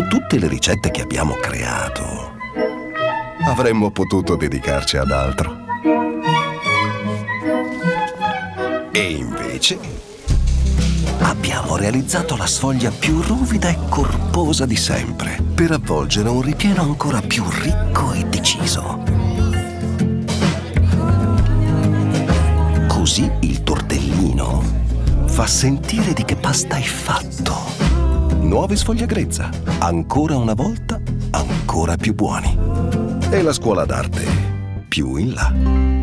dopo tutte le ricette che abbiamo creato, avremmo potuto dedicarci ad altro. E invece abbiamo realizzato la sfoglia più ruvida e corposa di sempre per avvolgere un ripieno ancora più ricco e deciso. Così il tortellino fa sentire di che pasta è fatto nuovi sfogliagrezza, ancora una volta ancora più buoni. E la scuola d'arte più in là.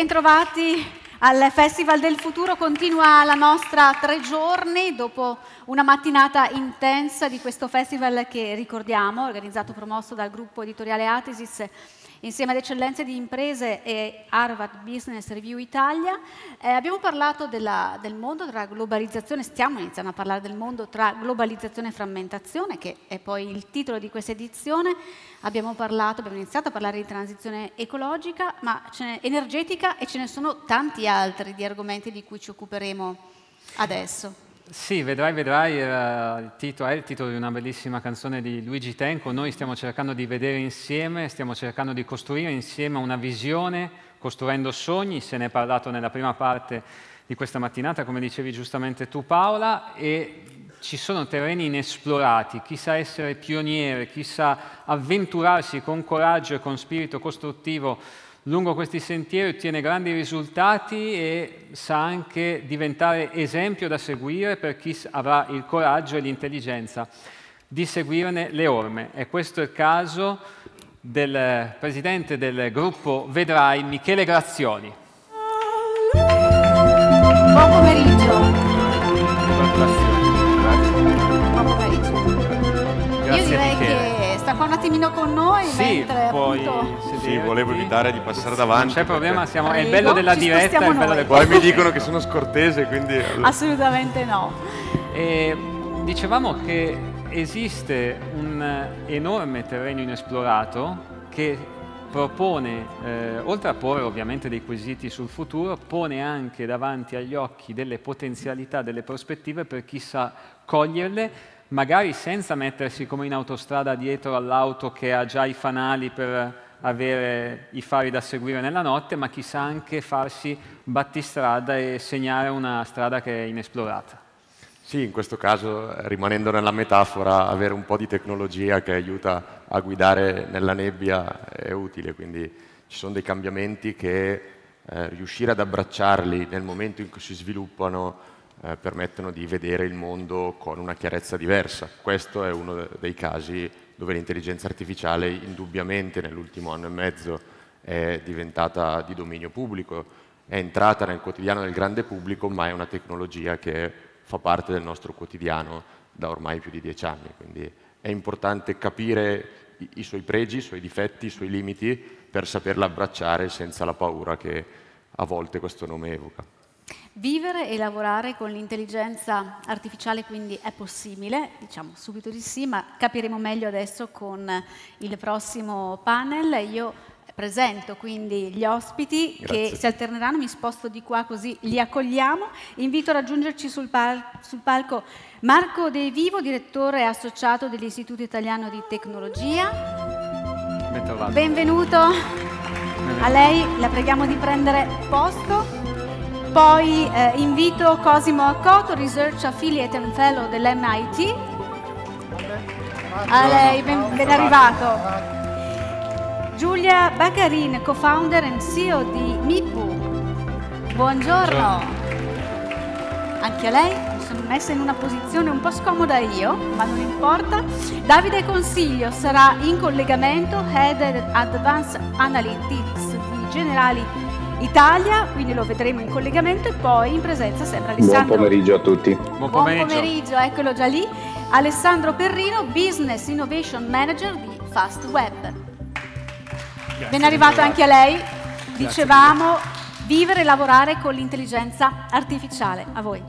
Bentrovati al Festival del Futuro, continua la nostra tre giorni dopo una mattinata intensa di questo festival che ricordiamo, organizzato e promosso dal gruppo editoriale Atesis insieme ad Eccellenze di Imprese e Harvard Business Review Italia. Eh, abbiamo parlato della, del mondo tra globalizzazione, stiamo iniziando a parlare del mondo tra globalizzazione e frammentazione, che è poi il titolo di questa edizione. Abbiamo, parlato, abbiamo iniziato a parlare di transizione ecologica, ma ce n'è energetica e ce ne sono tanti altri di argomenti di cui ci occuperemo adesso. Sì, vedrai, vedrai, eh, il titolo, è il titolo di una bellissima canzone di Luigi Tenco. Noi stiamo cercando di vedere insieme, stiamo cercando di costruire insieme una visione, costruendo sogni. Se ne è parlato nella prima parte di questa mattinata, come dicevi giustamente tu Paola, e ci sono terreni inesplorati. Chi sa essere pioniere, chi sa avventurarsi con coraggio e con spirito costruttivo lungo questi sentieri ottiene grandi risultati e sa anche diventare esempio da seguire per chi avrà il coraggio e l'intelligenza di seguirne le orme. E questo è il caso del presidente del gruppo Vedrai, Michele Grazioli. Buon pomeriggio. Buon pomeriggio. Io direi Michele. che sta qua un attimino con noi sì, mentre poi, appunto sì, volevo evitare di passare davanti. Non c'è problema, siamo, è il eh, bello della diretta, è bello del Poi mi dicono che sono scortese, quindi... Assolutamente no. E eh, dicevamo che esiste un enorme terreno inesplorato che propone, eh, oltre a porre ovviamente dei quesiti sul futuro, pone anche davanti agli occhi delle potenzialità, delle prospettive per chi sa coglierle, magari senza mettersi come in autostrada dietro all'auto che ha già i fanali per avere i fari da seguire nella notte, ma chissà anche farsi battistrada e segnare una strada che è inesplorata. Sì, in questo caso, rimanendo nella metafora, avere un po' di tecnologia che aiuta a guidare nella nebbia è utile, quindi ci sono dei cambiamenti che eh, riuscire ad abbracciarli nel momento in cui si sviluppano eh, permettono di vedere il mondo con una chiarezza diversa. Questo è uno dei casi dove l'intelligenza artificiale indubbiamente nell'ultimo anno e mezzo è diventata di dominio pubblico, è entrata nel quotidiano del grande pubblico, ma è una tecnologia che fa parte del nostro quotidiano da ormai più di dieci anni. Quindi è importante capire i, i suoi pregi, i suoi difetti, i suoi limiti per saperla abbracciare senza la paura che a volte questo nome evoca. Vivere e lavorare con l'intelligenza artificiale quindi è possibile, diciamo subito di sì, ma capiremo meglio adesso con il prossimo panel. Io presento quindi gli ospiti Grazie. che si alterneranno, mi sposto di qua così li accogliamo. Invito a raggiungerci sul, pal sul palco Marco De Vivo, direttore associato dell'Istituto Italiano di Tecnologia. Benvenuto. Benvenuto. A lei la preghiamo di prendere posto. Poi eh, invito Cosimo Accoto, Research Affiliate and Fellow dell'MIT. A lei, ben, ben arrivato. Giulia Baccarin, co-founder e CEO di MIPU. Buongiorno. Buongiorno. Anche a lei mi sono messa in una posizione un po' scomoda io, ma non importa. Davide Consiglio sarà in collegamento, Head Advanced Analytics di Generali Italia, quindi lo vedremo in collegamento e poi in presenza sempre Alessandro. Buon pomeriggio a tutti. Buon pomeriggio, Buon pomeriggio eccolo già lì. Alessandro Perrino, Business Innovation Manager di Fast Web. Grazie, ben arrivato anche a lei. Grazie, Dicevamo vivere e lavorare con l'intelligenza artificiale. A voi.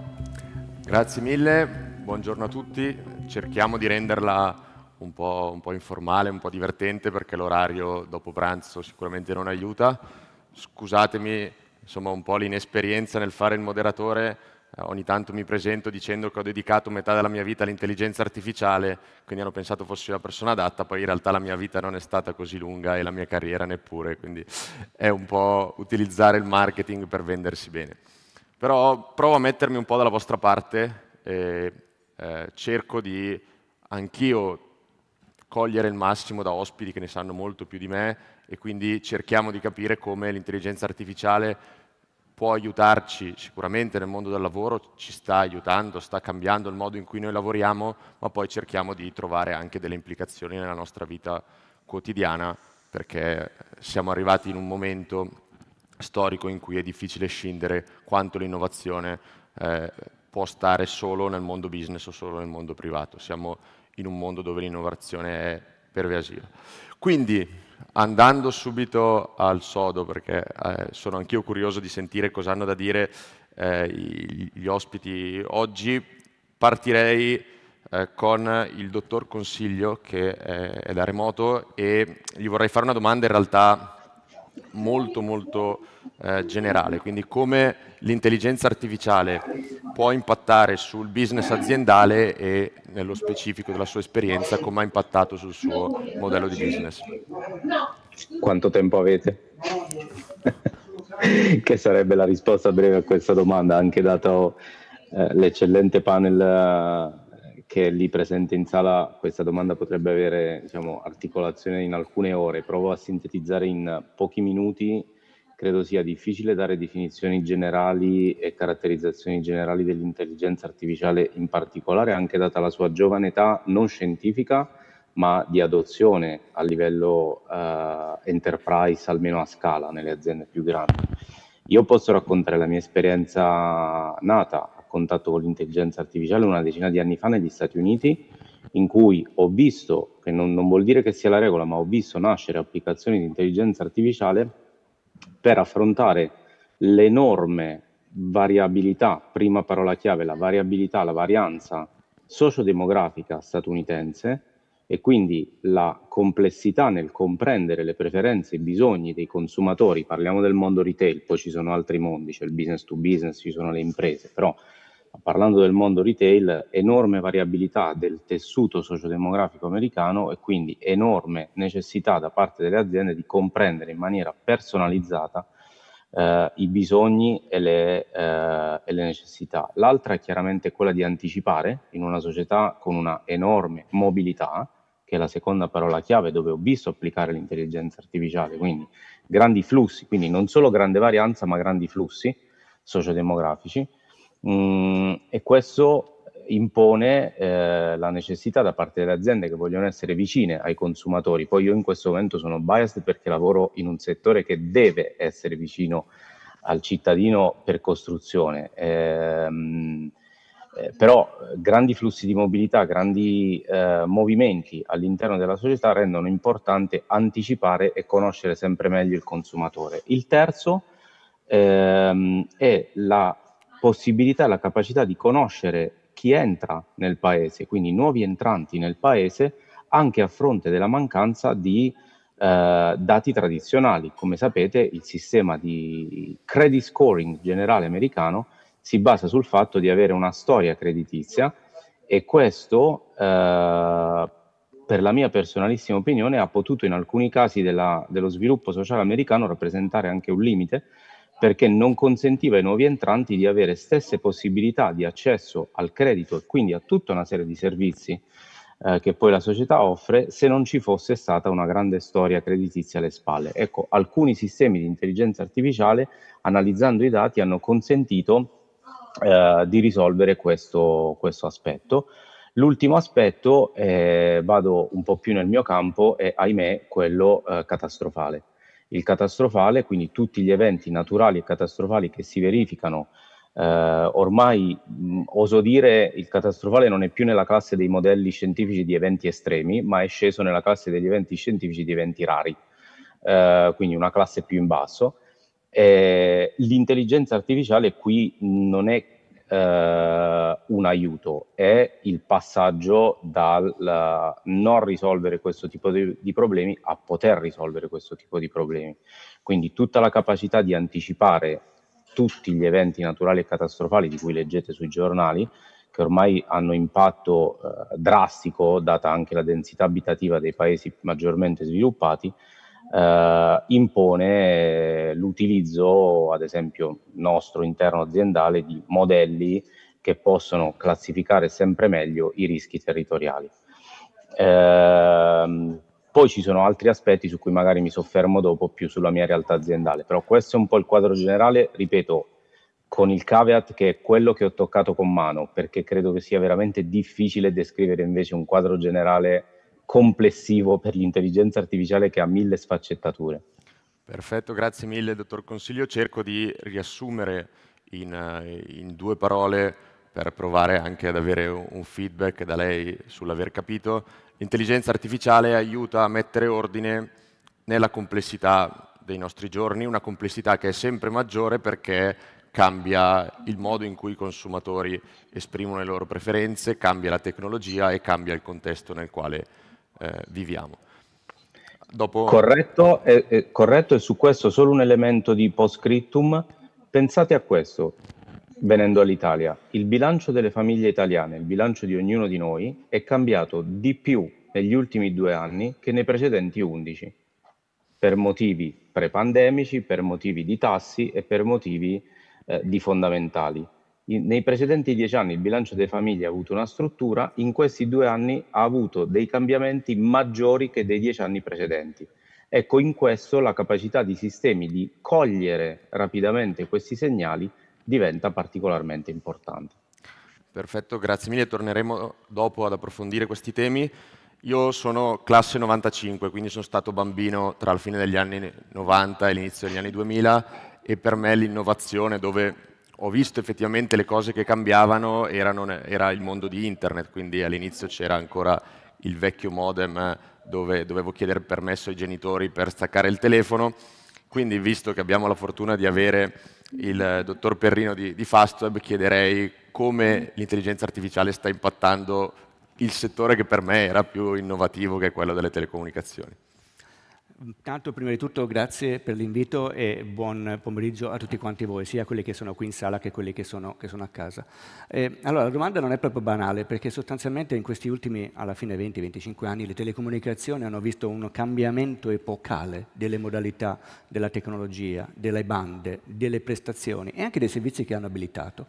Grazie mille, buongiorno a tutti. Cerchiamo di renderla un po', un po informale, un po' divertente perché l'orario dopo pranzo sicuramente non aiuta scusatemi insomma, un po' l'inesperienza nel fare il moderatore, eh, ogni tanto mi presento dicendo che ho dedicato metà della mia vita all'intelligenza artificiale, quindi hanno pensato fossi la persona adatta, poi in realtà la mia vita non è stata così lunga e la mia carriera neppure, quindi è un po' utilizzare il marketing per vendersi bene. Però provo a mettermi un po' dalla vostra parte e eh, cerco di anch'io cogliere il massimo da ospiti che ne sanno molto più di me e quindi cerchiamo di capire come l'intelligenza artificiale può aiutarci sicuramente nel mondo del lavoro, ci sta aiutando, sta cambiando il modo in cui noi lavoriamo, ma poi cerchiamo di trovare anche delle implicazioni nella nostra vita quotidiana, perché siamo arrivati in un momento storico in cui è difficile scindere quanto l'innovazione eh, può stare solo nel mondo business o solo nel mondo privato. Siamo in un mondo dove l'innovazione è pervasiva. Quindi andando subito al sodo, perché eh, sono anch'io curioso di sentire cosa hanno da dire eh, gli ospiti oggi, partirei eh, con il dottor Consiglio che eh, è da remoto e gli vorrei fare una domanda in realtà molto molto eh, generale, quindi come l'intelligenza artificiale può impattare sul business aziendale e nello specifico della sua esperienza come ha impattato sul suo modello di business. Quanto tempo avete? che sarebbe la risposta breve a questa domanda, anche dato eh, l'eccellente panel eh, che è lì presente in sala, questa domanda potrebbe avere diciamo, articolazione in alcune ore. Provo a sintetizzare in pochi minuti credo sia difficile dare definizioni generali e caratterizzazioni generali dell'intelligenza artificiale in particolare, anche data la sua giovane età non scientifica, ma di adozione a livello eh, enterprise, almeno a scala, nelle aziende più grandi. Io posso raccontare la mia esperienza nata a contatto con l'intelligenza artificiale una decina di anni fa negli Stati Uniti, in cui ho visto, che non, non vuol dire che sia la regola, ma ho visto nascere applicazioni di intelligenza artificiale per affrontare l'enorme variabilità, prima parola chiave, la variabilità, la varianza sociodemografica statunitense e quindi la complessità nel comprendere le preferenze e i bisogni dei consumatori, parliamo del mondo retail, poi ci sono altri mondi, c'è il business to business, ci sono le imprese, però parlando del mondo retail, enorme variabilità del tessuto sociodemografico americano e quindi enorme necessità da parte delle aziende di comprendere in maniera personalizzata eh, i bisogni e le, eh, e le necessità. L'altra è chiaramente quella di anticipare in una società con una enorme mobilità, che è la seconda parola chiave dove ho visto applicare l'intelligenza artificiale, quindi grandi flussi, quindi non solo grande varianza ma grandi flussi sociodemografici Mm, e questo impone eh, la necessità da parte delle aziende che vogliono essere vicine ai consumatori. Poi io in questo momento sono biased perché lavoro in un settore che deve essere vicino al cittadino per costruzione. Ehm, eh, però eh, grandi flussi di mobilità, grandi eh, movimenti all'interno della società rendono importante anticipare e conoscere sempre meglio il consumatore. Il terzo ehm, è la possibilità e la capacità di conoscere chi entra nel paese, quindi nuovi entranti nel paese, anche a fronte della mancanza di eh, dati tradizionali. Come sapete, il sistema di credit scoring generale americano si basa sul fatto di avere una storia creditizia e questo, eh, per la mia personalissima opinione, ha potuto in alcuni casi della, dello sviluppo sociale americano rappresentare anche un limite perché non consentiva ai nuovi entranti di avere stesse possibilità di accesso al credito e quindi a tutta una serie di servizi eh, che poi la società offre se non ci fosse stata una grande storia creditizia alle spalle. Ecco, alcuni sistemi di intelligenza artificiale, analizzando i dati, hanno consentito eh, di risolvere questo, questo aspetto. L'ultimo aspetto, eh, vado un po' più nel mio campo, è ahimè quello eh, catastrofale il catastrofale, quindi tutti gli eventi naturali e catastrofali che si verificano. Eh, ormai mh, oso dire il catastrofale non è più nella classe dei modelli scientifici di eventi estremi, ma è sceso nella classe degli eventi scientifici di eventi rari, eh, quindi una classe più in basso. Eh, l'intelligenza artificiale qui non è eh, un aiuto è il passaggio dal eh, non risolvere questo tipo di, di, problemi a poter risolvere questo tipo di problemi. Quindi tutta la capacità di anticipare tutti gli eventi naturali e catastrofali di cui leggete sui giornali, che ormai hanno impatto eh, drastico, data anche la densità abitativa dei paesi maggiormente sviluppati, eh, impone l'utilizzo, ad esempio, nostro interno aziendale di modelli che possono classificare sempre meglio i rischi territoriali. Eh, poi ci sono altri aspetti su cui magari mi soffermo dopo più sulla mia realtà aziendale, però questo è un po' il quadro generale, ripeto, con il caveat che è quello che ho toccato con mano, perché credo che sia veramente difficile descrivere invece un quadro generale complessivo per l'intelligenza artificiale che ha mille sfaccettature. Perfetto, grazie mille dottor Consiglio. Cerco di riassumere in, eh, in due parole per provare anche ad avere un feedback da lei sull'aver capito. L'intelligenza artificiale aiuta a mettere ordine nella complessità dei nostri giorni, una complessità che è sempre maggiore perché cambia il modo in cui i consumatori esprimono le loro preferenze, cambia la tecnologia e cambia il contesto nel quale eh, viviamo. Dopo... Corretto, è, è corretto, e su questo solo un elemento di post-scriptum. Pensate a questo, venendo all'Italia, il bilancio delle famiglie italiane, il bilancio di ognuno di noi, è cambiato di più negli ultimi due anni che nei precedenti undici, per motivi pre-pandemici, per motivi di tassi e per motivi eh, di fondamentali in, nei precedenti dieci anni il bilancio delle famiglie ha avuto una struttura, in questi due anni ha avuto dei cambiamenti maggiori che dei dieci anni precedenti. Ecco, in questo la capacità di sistemi di cogliere rapidamente questi segnali diventa particolarmente importante. Perfetto, grazie mille. Torneremo dopo ad approfondire questi temi. Io sono classe 95, quindi sono stato bambino tra la fine degli anni 90 e l'inizio degli anni 2000 e per me l'innovazione, dove ho visto effettivamente le cose che cambiavano, erano, era il mondo di internet, quindi all'inizio c'era ancora il vecchio modem dove dovevo chiedere permesso ai genitori per staccare il telefono, quindi visto che abbiamo la fortuna di avere il dottor Perrino di, di Fastweb, chiederei come l'intelligenza artificiale sta impattando il settore che per me era più innovativo che quello delle telecomunicazioni. Intanto, prima di tutto, grazie per l'invito e buon pomeriggio a tutti quanti voi, sia quelli che sono qui in sala che quelli che sono, che sono a casa. Eh, allora, la domanda non è proprio banale, perché sostanzialmente in questi ultimi, alla fine 20-25 anni, le telecomunicazioni hanno visto un cambiamento epocale delle modalità della tecnologia, delle bande, delle prestazioni e anche dei servizi che hanno abilitato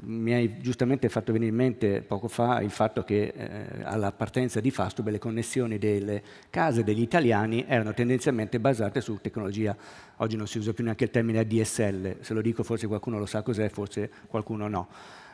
mi hai giustamente fatto venire in mente poco fa il fatto che eh, alla partenza di Fastube le connessioni delle case degli italiani erano tendenzialmente basate su tecnologia. Oggi non si usa più neanche il termine ADSL, se lo dico forse qualcuno lo sa cos'è, forse qualcuno no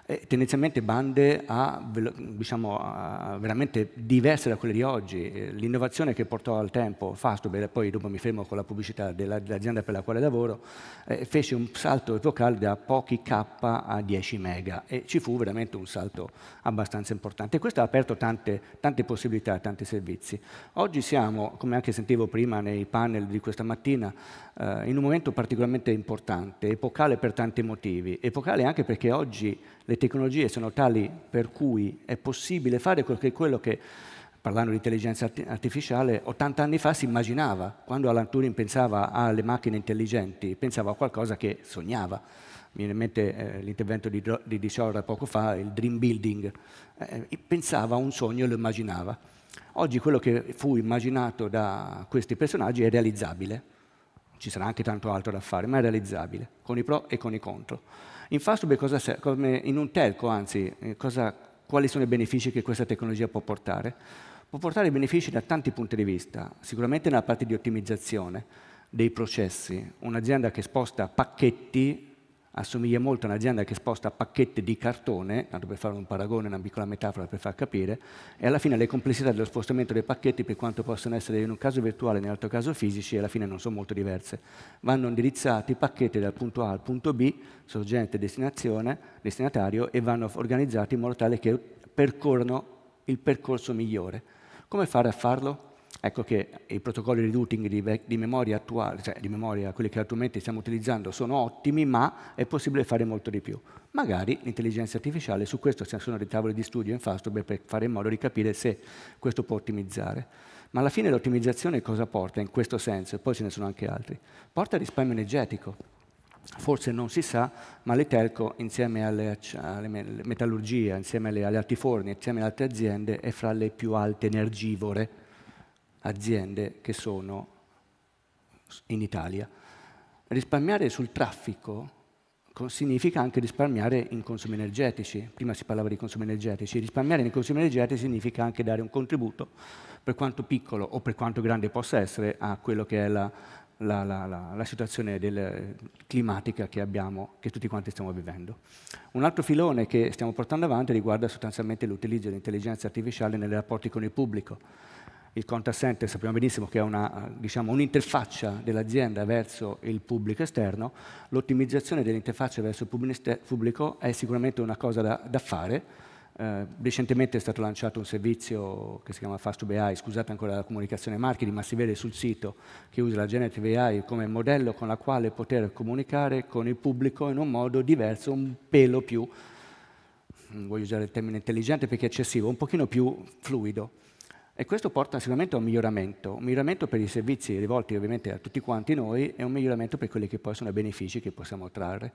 eh, tendenzialmente bande a, diciamo, a veramente diverse da quelle di oggi. Eh, l'innovazione che portò al tempo Fastweb, poi dopo mi fermo con la pubblicità dell'azienda per la quale lavoro, eh, fece un salto epocale da pochi K a 10 mega e ci fu veramente un salto abbastanza importante. questo ha aperto tante, tante possibilità, tanti servizi. Oggi siamo, come anche sentivo prima nei panel di questa mattina, eh, in un momento particolarmente importante, epocale per tanti motivi, epocale anche perché oggi le tecnologie sono tali per cui è possibile fare quello che, parlando di intelligenza artificiale, 80 anni fa si immaginava, quando Alan Turing pensava alle macchine intelligenti, pensava a qualcosa che sognava. Mi viene in mente eh, l'intervento di, di Dishora poco fa, il dream building. Eh, pensava a un sogno e lo immaginava. Oggi quello che fu immaginato da questi personaggi è realizzabile. Ci sarà anche tanto altro da fare, ma è realizzabile, con i pro e con i contro. In Fastweb in un telco, anzi, eh, cosa, quali sono i benefici che questa tecnologia può portare? Può portare benefici da tanti punti di vista, sicuramente nella parte di ottimizzazione dei processi. Un'azienda che sposta pacchetti assomiglia molto a un'azienda che sposta pacchetti di cartone, tanto per fare un paragone, una piccola metafora per far capire, e alla fine le complessità dello spostamento dei pacchetti, per quanto possono essere in un caso virtuale e nell'altro caso fisici, alla fine non sono molto diverse. Vanno indirizzati i pacchetti dal punto A al punto B, sorgente destinazione, destinatario, e vanno organizzati in modo tale che percorrano il percorso migliore. Come fare a farlo? Ecco che i protocolli di routing di, di memoria attuali, cioè di memoria, quelli che attualmente stiamo utilizzando, sono ottimi, ma è possibile fare molto di più. Magari l'intelligenza artificiale, su questo ci sono dei tavoli di studio in Fastweb per fare in modo di capire se questo può ottimizzare. Ma alla fine l'ottimizzazione cosa porta in questo senso? E poi ce ne sono anche altri. Porta risparmio energetico, Forse non si sa, ma le telco, insieme alle, alle metallurgia, insieme alle, alle, altiforni, insieme alle altre aziende, è fra le più alte energivore aziende che sono in Italia. Risparmiare sul traffico significa anche risparmiare in consumi energetici. Prima si parlava di consumi energetici. Risparmiare nei consumi energetici significa anche dare un contributo, per quanto piccolo o per quanto grande possa essere, a quello che è la, la, la, la situazione del, climatica che, abbiamo, che tutti quanti stiamo vivendo. Un altro filone che stiamo portando avanti riguarda sostanzialmente l'utilizzo dell'intelligenza artificiale nei rapporti con il pubblico il contact center sappiamo benissimo che è diciamo, un'interfaccia diciamo, un dell'azienda verso il pubblico esterno, l'ottimizzazione dell'interfaccia verso il pubblico è sicuramente una cosa da, da fare. Eh, recentemente è stato lanciato un servizio che si chiama Fastube AI, scusate ancora la comunicazione marketing, ma si vede sul sito che usa la Generative AI come modello con la quale poter comunicare con il pubblico in un modo diverso, un pelo più, voglio usare il termine intelligente perché è eccessivo, un pochino più fluido. E questo porta sicuramente a un miglioramento, un miglioramento per i servizi rivolti ovviamente a tutti quanti noi e un miglioramento per quelli che poi sono i benefici che possiamo trarre.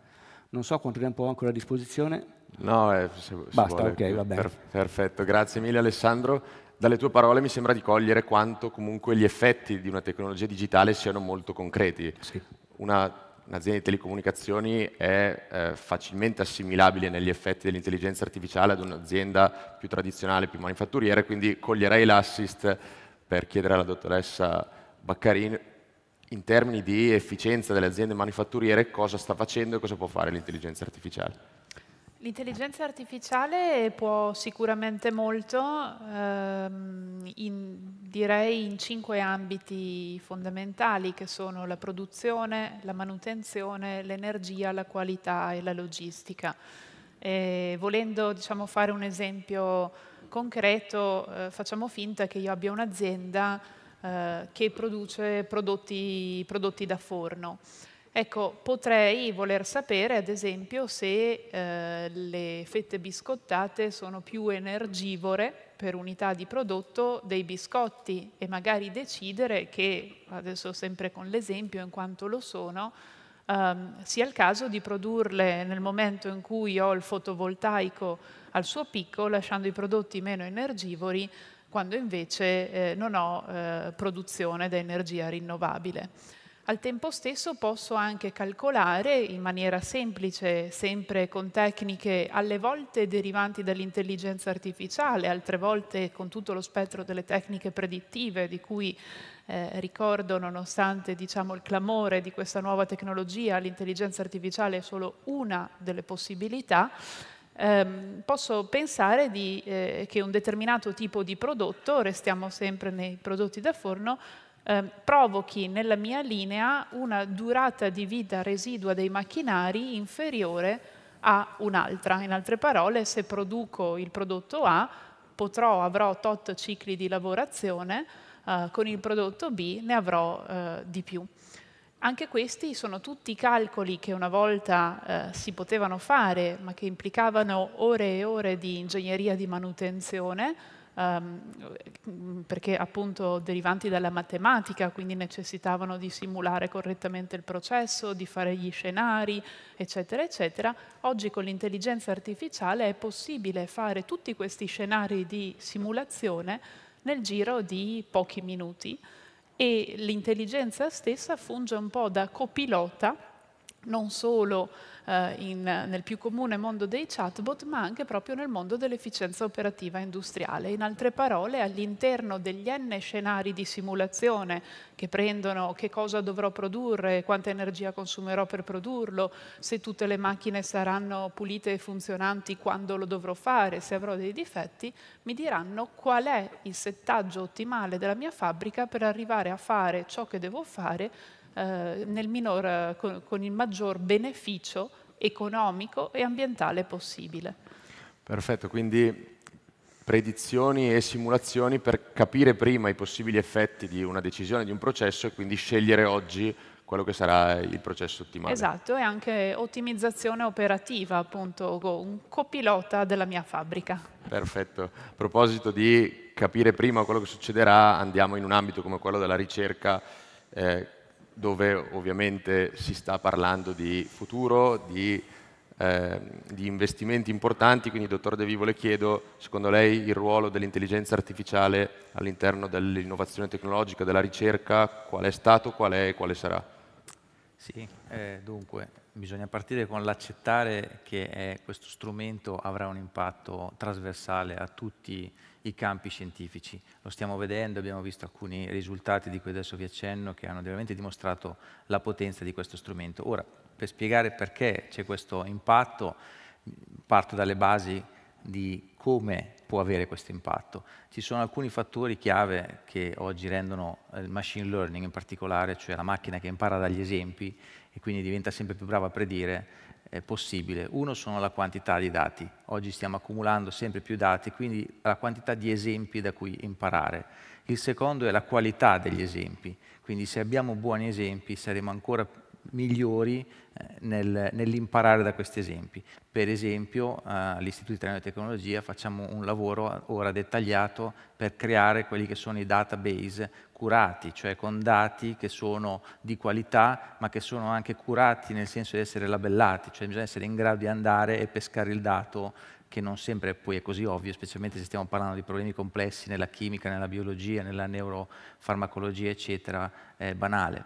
Non so quanto tempo ho ancora a disposizione. No, eh, se, Basta, se ok, va bene. Per, perfetto, grazie mille Alessandro. Dalle tue parole mi sembra di cogliere quanto comunque gli effetti di una tecnologia digitale siano molto concreti. Sì. Una un'azienda di telecomunicazioni è eh, facilmente assimilabile negli effetti dell'intelligenza artificiale ad un'azienda più tradizionale, più manifatturiera, quindi coglierei l'assist per chiedere alla dottoressa Baccarin in termini di efficienza delle aziende manifatturiere cosa sta facendo e cosa può fare l'intelligenza artificiale. L'intelligenza artificiale può sicuramente molto, ehm, in, direi in cinque ambiti fondamentali che sono la produzione, la manutenzione, l'energia, la qualità e la logistica. E volendo diciamo, fare un esempio concreto, eh, facciamo finta che io abbia un'azienda eh, che produce prodotti, prodotti da forno. Ecco, potrei voler sapere, ad esempio, se eh, le fette biscottate sono più energivore per unità di prodotto dei biscotti e magari decidere che, adesso sempre con l'esempio in quanto lo sono, ehm, sia il caso di produrle nel momento in cui ho il fotovoltaico al suo picco, lasciando i prodotti meno energivori, quando invece eh, non ho eh, produzione da energia rinnovabile. Al tempo stesso posso anche calcolare in maniera semplice, sempre con tecniche alle volte derivanti dall'intelligenza artificiale, altre volte con tutto lo spettro delle tecniche predittive di cui eh, ricordo, nonostante diciamo, il clamore di questa nuova tecnologia, l'intelligenza artificiale è solo una delle possibilità, ehm, posso pensare di, eh, che un determinato tipo di prodotto, restiamo sempre nei prodotti da forno, eh, provochi nella mia linea una durata di vita residua dei macchinari inferiore a un'altra. In altre parole, se produco il prodotto A, potrò, avrò tot cicli di lavorazione, eh, con il prodotto B ne avrò eh, di più. Anche questi sono tutti calcoli che una volta eh, si potevano fare, ma che implicavano ore e ore di ingegneria di manutenzione, ehm, perché appunto derivanti dalla matematica, quindi necessitavano di simulare correttamente il processo, di fare gli scenari, eccetera, eccetera. Oggi con l'intelligenza artificiale è possibile fare tutti questi scenari di simulazione nel giro di pochi minuti e l'intelligenza stessa funge un po' da copilota non solo eh, in, nel più comune mondo dei chatbot, ma anche proprio nel mondo dell'efficienza operativa industriale. In altre parole, all'interno degli n scenari di simulazione che prendono che cosa dovrò produrre, quanta energia consumerò per produrlo, se tutte le macchine saranno pulite e funzionanti quando lo dovrò fare, se avrò dei difetti, mi diranno qual è il settaggio ottimale della mia fabbrica per arrivare a fare ciò che devo fare eh, nel minor, eh, con, con il maggior beneficio economico e ambientale possibile. Perfetto, quindi predizioni e simulazioni per capire prima i possibili effetti di una decisione, di un processo e quindi scegliere oggi quello che sarà il processo ottimale. Esatto, e anche ottimizzazione operativa, appunto, un copilota della mia fabbrica. Perfetto. A proposito di capire prima quello che succederà, andiamo in un ambito come quello della ricerca eh, dove ovviamente si sta parlando di futuro, di, eh, di investimenti importanti, quindi dottor De Vivo le chiedo, secondo lei il ruolo dell'intelligenza artificiale all'interno dell'innovazione tecnologica, della ricerca, qual è stato, qual è e quale sarà? Sì, eh, dunque bisogna partire con l'accettare che eh, questo strumento avrà un impatto trasversale a tutti i i campi scientifici. Lo stiamo vedendo, abbiamo visto alcuni risultati di cui adesso vi accenno che hanno veramente dimostrato la potenza di questo strumento. Ora, per spiegare perché c'è questo impatto, parto dalle basi di come può avere questo impatto. Ci sono alcuni fattori chiave che oggi rendono eh, il machine learning in particolare, cioè la macchina che impara dagli esempi e quindi diventa sempre più brava a predire, possibile. Uno sono la quantità di dati. Oggi stiamo accumulando sempre più dati, quindi la quantità di esempi da cui imparare. Il secondo è la qualità degli esempi. Quindi se abbiamo buoni esempi saremo ancora migliori eh, nel, nell'imparare da questi esempi. Per esempio eh, all'Istituto di Italiano di Tecnologia facciamo un lavoro ora dettagliato per creare quelli che sono i database curati, cioè con dati che sono di qualità ma che sono anche curati nel senso di essere labellati, cioè bisogna essere in grado di andare e pescare il dato che non sempre poi è così ovvio, specialmente se stiamo parlando di problemi complessi nella chimica, nella biologia, nella neurofarmacologia, eccetera, è banale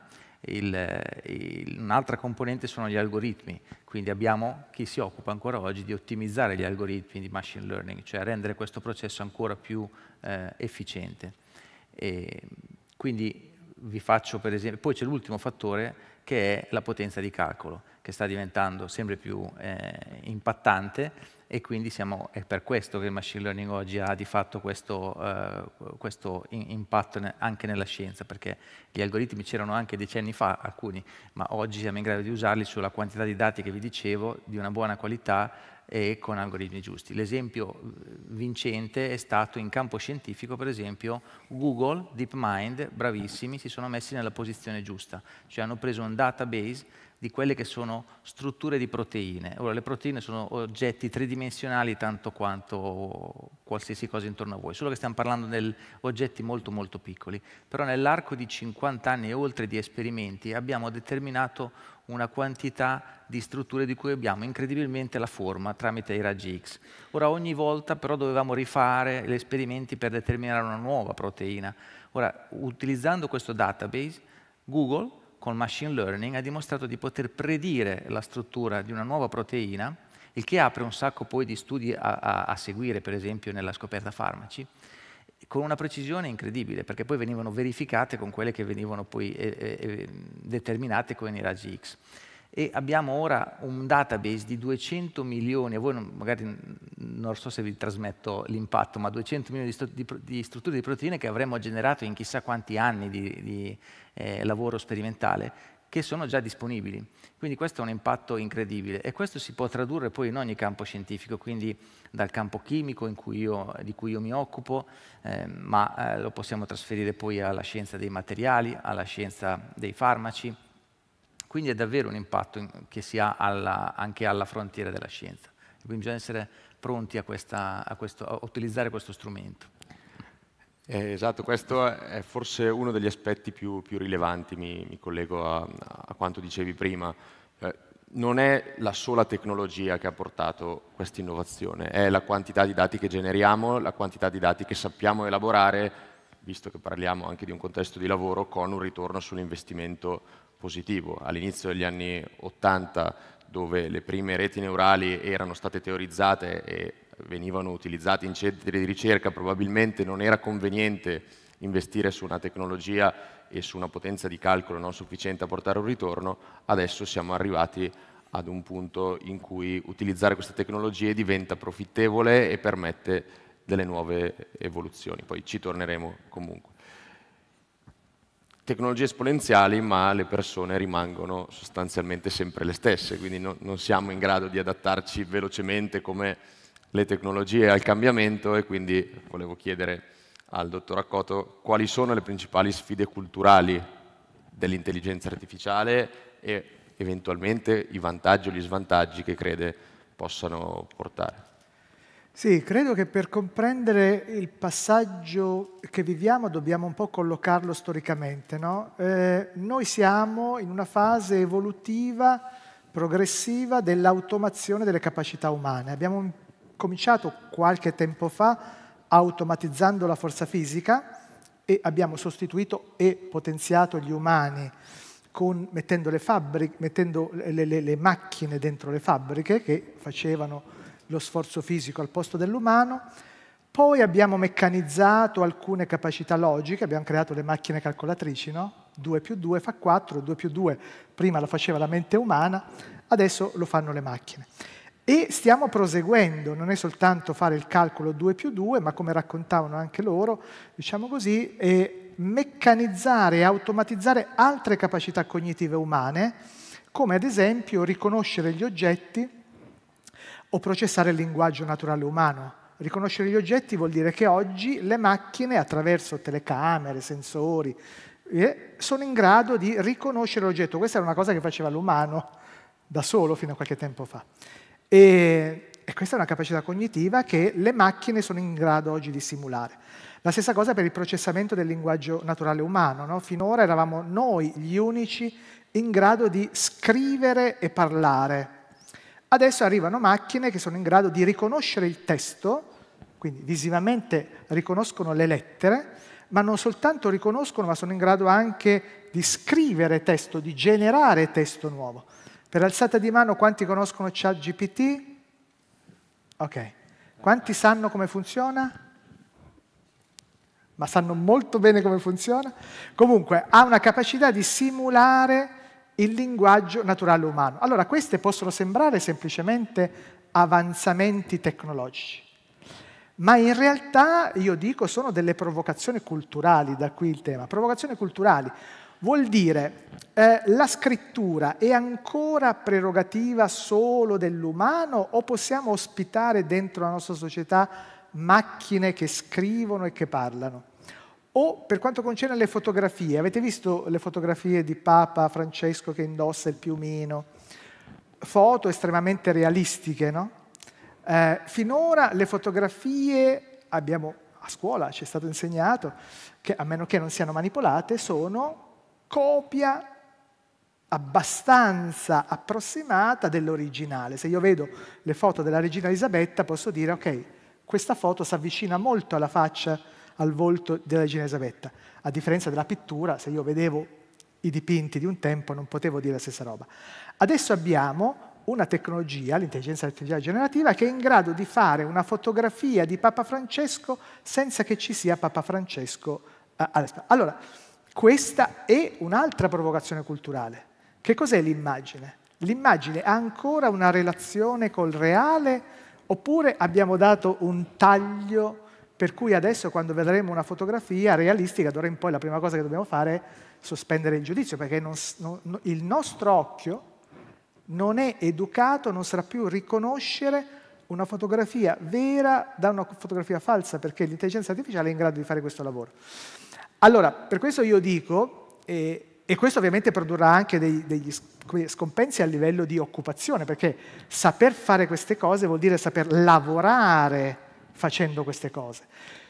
un'altra componente sono gli algoritmi, quindi abbiamo chi si occupa ancora oggi di ottimizzare gli algoritmi di machine learning, cioè rendere questo processo ancora più eh, efficiente. E quindi vi faccio per esempio, poi c'è l'ultimo fattore che è la potenza di calcolo, che sta diventando sempre più eh, impattante e quindi siamo, è per questo che il machine learning oggi ha di fatto questo, uh, questo in, impatto ne, anche nella scienza, perché gli algoritmi c'erano anche decenni fa alcuni, ma oggi siamo in grado di usarli sulla quantità di dati che vi dicevo, di una buona qualità e con algoritmi giusti. L'esempio eh, vincente è stato in campo scientifico, per esempio, Google, DeepMind, bravissimi, si sono messi nella posizione giusta, cioè hanno preso un database di quelle che sono strutture di proteine. Ora, le proteine sono oggetti tridimensionali tanto quanto qualsiasi cosa intorno a voi, solo che stiamo parlando di oggetti molto molto piccoli. Però nell'arco di 50 anni e oltre di esperimenti abbiamo determinato una quantità di strutture di cui abbiamo incredibilmente la forma tramite i raggi X. Ora ogni volta però dovevamo rifare gli esperimenti per determinare una nuova proteina. Ora, utilizzando questo database, Google con machine learning ha dimostrato di poter predire la struttura di una nuova proteina, il che apre un sacco poi di studi a, a, a seguire, per esempio nella scoperta farmaci, con una precisione incredibile, perché poi venivano verificate con quelle che venivano poi eh, eh, eh determinate con i raggi X e abbiamo ora un database di 200 milioni, voi non, magari non so se vi trasmetto l'impatto, ma 200 milioni di, strutture di proteine che avremmo generato in chissà quanti anni di, di eh, lavoro sperimentale, che sono già disponibili. Quindi questo è un impatto incredibile e questo si può tradurre poi in ogni campo scientifico, quindi dal campo chimico cui io, di cui io mi occupo, eh, ma eh, lo possiamo trasferire poi alla scienza dei materiali, alla scienza dei farmaci, quindi è davvero un impatto che si ha alla, anche alla frontiera della scienza. Quindi bisogna essere pronti a, questa, a, questo, a utilizzare questo strumento. Eh, esatto, questo è forse uno degli aspetti più, più rilevanti, mi, mi collego a, a, quanto dicevi prima. Eh, non è la sola tecnologia che ha portato questa innovazione, è la quantità di dati che generiamo, la quantità di dati che sappiamo elaborare, visto che parliamo anche di un contesto di lavoro, con un ritorno sull'investimento positivo. All'inizio degli anni 80, dove le prime reti neurali erano state teorizzate e venivano utilizzate in centri di ricerca, probabilmente non era conveniente investire su una tecnologia e su una potenza di calcolo non sufficiente a portare un ritorno, adesso siamo arrivati ad un punto in cui utilizzare queste tecnologie diventa profittevole e permette delle nuove evoluzioni. Poi ci torneremo comunque tecnologie esponenziali, ma le persone rimangono sostanzialmente sempre le stesse, quindi no, non siamo in grado di adattarci velocemente come le tecnologie al cambiamento e quindi volevo chiedere al dottor Accoto quali sono le principali sfide culturali dell'intelligenza artificiale e eventualmente i vantaggi o gli svantaggi che crede possano portare. Sì, credo che per comprendere il passaggio che viviamo dobbiamo un po' collocarlo storicamente. No? Eh, noi siamo in una fase evolutiva, progressiva dell'automazione delle capacità umane. Abbiamo cominciato qualche tempo fa automatizzando la forza fisica e abbiamo sostituito e potenziato gli umani con, mettendo, le, fabbriche, mettendo le, le, le macchine dentro le fabbriche che facevano lo sforzo fisico al posto dell'umano, poi abbiamo meccanizzato alcune capacità logiche, abbiamo creato le macchine calcolatrici, no? 2 più 2 fa 4, 2 più 2 prima lo faceva la mente umana, adesso lo fanno le macchine. E stiamo proseguendo, non è soltanto fare il calcolo 2 più 2, ma come raccontavano anche loro, diciamo così, e meccanizzare e automatizzare altre capacità cognitive umane, come ad esempio riconoscere gli oggetti o processare il linguaggio naturale umano. Riconoscere gli oggetti vuol dire che oggi le macchine, attraverso telecamere, sensori, eh, sono in grado di riconoscere l'oggetto. Questa era una cosa che faceva l'umano da solo fino a qualche tempo fa. E, e questa è una capacità cognitiva che le macchine sono in grado oggi di simulare. La stessa cosa per il processamento del linguaggio naturale umano. No? Finora eravamo noi gli unici in grado di scrivere e parlare Adesso arrivano macchine che sono in grado di riconoscere il testo, quindi visivamente riconoscono le lettere, ma non soltanto riconoscono, ma sono in grado anche di scrivere testo, di generare testo nuovo. Per alzata di mano quanti conoscono ChatGPT? Ok. Quanti sanno come funziona? Ma sanno molto bene come funziona? Comunque, ha una capacità di simulare il linguaggio naturale umano. Allora, queste possono sembrare semplicemente avanzamenti tecnologici, ma in realtà, io dico, sono delle provocazioni culturali, da qui il tema. Provocazioni culturali vuol dire eh, la scrittura è ancora prerogativa solo dell'umano o possiamo ospitare dentro la nostra società macchine che scrivono e che parlano? O per quanto concerne le fotografie, avete visto le fotografie di Papa Francesco che indossa il piumino? Foto estremamente realistiche, no? Eh, finora le fotografie, abbiamo a scuola ci è stato insegnato, che a meno che non siano manipolate, sono copia abbastanza approssimata dell'originale. Se io vedo le foto della regina Elisabetta posso dire ok, questa foto si avvicina molto alla faccia al volto della regina Elisabetta. A differenza della pittura, se io vedevo i dipinti di un tempo non potevo dire la stessa roba. Adesso abbiamo una tecnologia, l'intelligenza artificiale generativa, che è in grado di fare una fotografia di Papa Francesco senza che ci sia Papa Francesco eh, all'esperto. Allora, questa è un'altra provocazione culturale. Che cos'è l'immagine? L'immagine ha ancora una relazione col reale oppure abbiamo dato un taglio per cui adesso quando vedremo una fotografia realistica, d'ora in poi la prima cosa che dobbiamo fare è sospendere il giudizio, perché non, non, il nostro occhio non è educato, non sarà più riconoscere una fotografia vera da una fotografia falsa, perché l'intelligenza artificiale è in grado di fare questo lavoro. Allora, per questo io dico, eh, e questo ovviamente produrrà anche dei, degli scompensi a livello di occupazione, perché saper fare queste cose vuol dire saper lavorare facendo queste cose.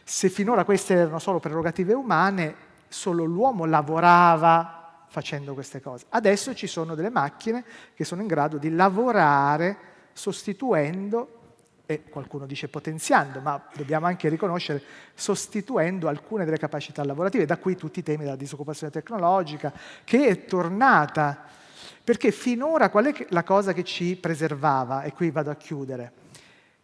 Se finora queste erano solo prerogative umane, solo l'uomo lavorava facendo queste cose. Adesso ci sono delle macchine che sono in grado di lavorare sostituendo, e qualcuno dice potenziando, ma dobbiamo anche riconoscere, sostituendo alcune delle capacità lavorative, da qui tutti i temi della disoccupazione tecnologica, che è tornata, perché finora qual è la cosa che ci preservava? E qui vado a chiudere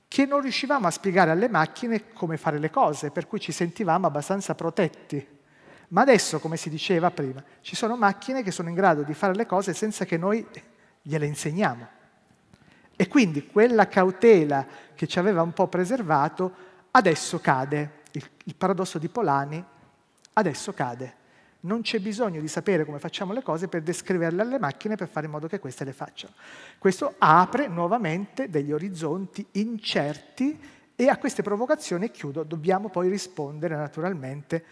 che non riuscivamo a spiegare alle macchine come fare le cose, per cui ci sentivamo abbastanza protetti. Ma adesso, come si diceva prima, ci sono macchine che sono in grado di fare le cose senza che noi gliele insegniamo. E quindi quella cautela che ci aveva un po' preservato, adesso cade. Il, paradosso di Polani adesso cade. Non c'è bisogno di sapere come facciamo le cose per descriverle alle macchine per fare in modo che queste le facciano. Questo apre nuovamente degli orizzonti incerti e a queste provocazioni, chiudo, dobbiamo poi rispondere naturalmente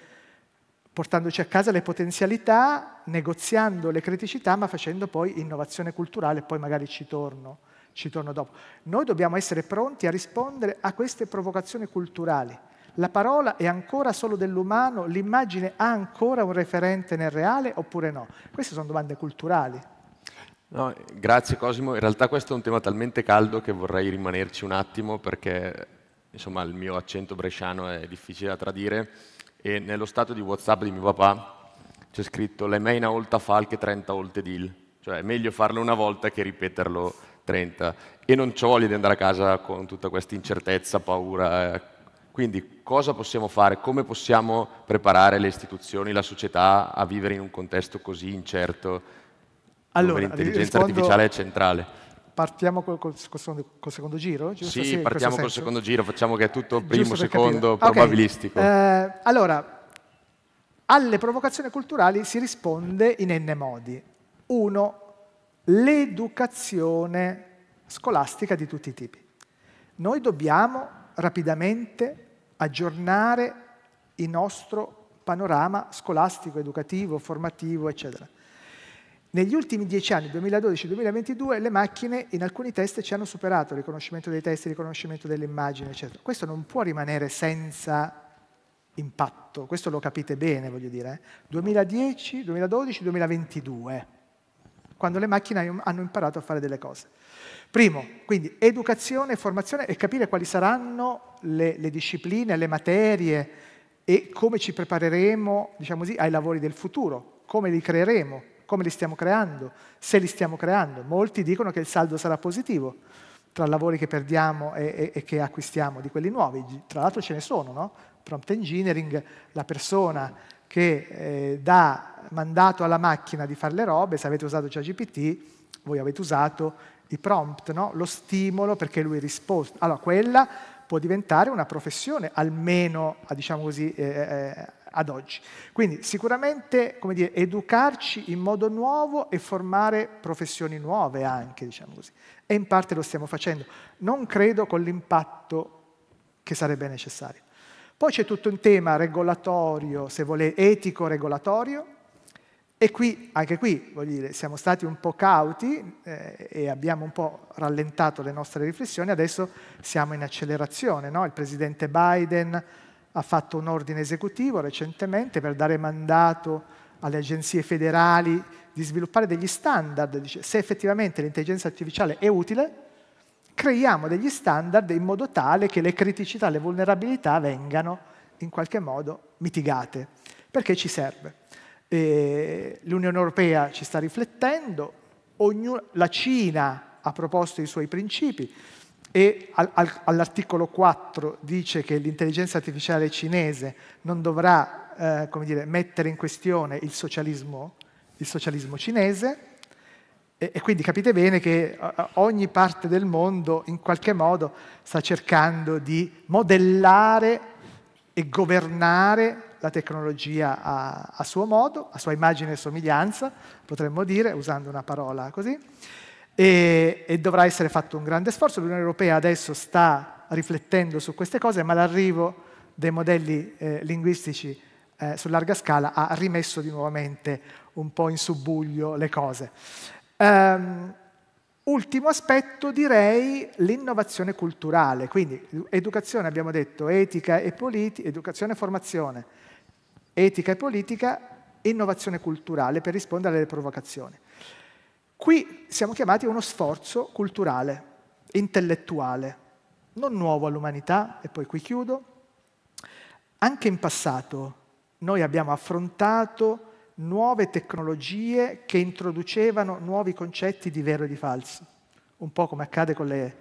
portandoci a casa le potenzialità, negoziando le criticità, ma facendo poi innovazione culturale, poi magari ci torno, ci torno dopo. Noi dobbiamo essere pronti a rispondere a queste provocazioni culturali la parola è ancora solo dell'umano? L'immagine ha ancora un referente nel reale oppure no? Queste sono domande culturali. No, grazie Cosimo, in realtà questo è un tema talmente caldo che vorrei rimanerci un attimo perché insomma, il mio accento bresciano è difficile da tradire e nello stato di Whatsapp di mio papà c'è scritto «Le meina olta fal che 30 volte deal, cioè è meglio farlo una volta che ripeterlo 30 e non ho voglia di andare a casa con tutta questa incertezza, paura, eh, quindi cosa possiamo fare? Come possiamo preparare le istituzioni, la società a vivere in un contesto così incerto allora, dove l'intelligenza artificiale è centrale? Partiamo col, col, col, col secondo giro? Giusto? Sì, sì partiamo col senso. secondo giro, facciamo che è tutto primo, secondo, capire. probabilistico. Okay. Eh, allora, alle provocazioni culturali si risponde in n modi. Uno, l'educazione scolastica di tutti i tipi. Noi dobbiamo rapidamente aggiornare il nostro panorama scolastico, educativo, formativo, eccetera. Negli ultimi dieci anni, 2012-2022, le macchine in alcuni test ci hanno superato, riconoscimento dei testi, riconoscimento delle immagini, eccetera. Questo non può rimanere senza impatto, questo lo capite bene, voglio dire. 2010, 2012, 2022, quando le macchine hanno imparato a fare delle cose. Primo, quindi educazione e formazione e capire quali saranno le, le discipline, le materie e come ci prepareremo diciamo così, ai lavori del futuro, come li creeremo, come li stiamo creando, se li stiamo creando. Molti dicono che il saldo sarà positivo tra lavori che perdiamo e, e, e che acquistiamo di quelli nuovi. Tra l'altro ce ne sono, no? Prompt engineering, la persona che eh, dà mandato alla macchina di fare le robe, se avete usato ChatGPT, voi avete usato i prompt, no? lo stimolo perché lui risponde. Allora, quella può diventare una professione, almeno diciamo così, eh, eh, eh ad oggi. Quindi sicuramente dire, educarci in modo nuovo e formare professioni nuove anche, diciamo così. E in parte lo stiamo facendo. Non credo con l'impatto che sarebbe necessario. Poi c'è tutto un tema regolatorio, se volete, etico-regolatorio, e qui, anche qui, voglio dire, siamo stati un po' cauti eh, e abbiamo un po' rallentato le nostre riflessioni, adesso siamo in accelerazione. No? Il presidente Biden ha fatto un ordine esecutivo recentemente per dare mandato alle agenzie federali di sviluppare degli standard. Dice, se effettivamente l'intelligenza artificiale è utile, creiamo degli standard in modo tale che le criticità, le vulnerabilità vengano in qualche modo mitigate, perché ci serve. Eh, L'Unione Europea ci sta riflettendo, ognuno, la Cina ha proposto i suoi principi e al, al, all'articolo 4 dice che l'intelligenza artificiale cinese non dovrà eh, dire, mettere in questione il socialismo, il socialismo cinese. E, e, quindi capite bene che eh, ogni parte del mondo in qualche modo sta cercando di modellare e governare la tecnologia a, a suo modo, a sua immagine e somiglianza, potremmo dire, usando una parola così, e, e dovrà essere fatto un grande sforzo. L'Unione Europea adesso sta riflettendo su queste cose, ma l'arrivo dei modelli eh, linguistici eh, su larga scala ha rimesso di nuovamente un po' in subbuglio le cose. Um, ultimo aspetto direi l'innovazione culturale, quindi educazione abbiamo detto etica e politica, educazione e formazione, etica e politica, innovazione culturale per rispondere alle provocazioni. Qui siamo chiamati a uno sforzo culturale, intellettuale, non nuovo all'umanità, e poi qui chiudo. Anche in passato noi abbiamo affrontato nuove tecnologie che introducevano nuovi concetti di vero e di falso, un po' come accade con le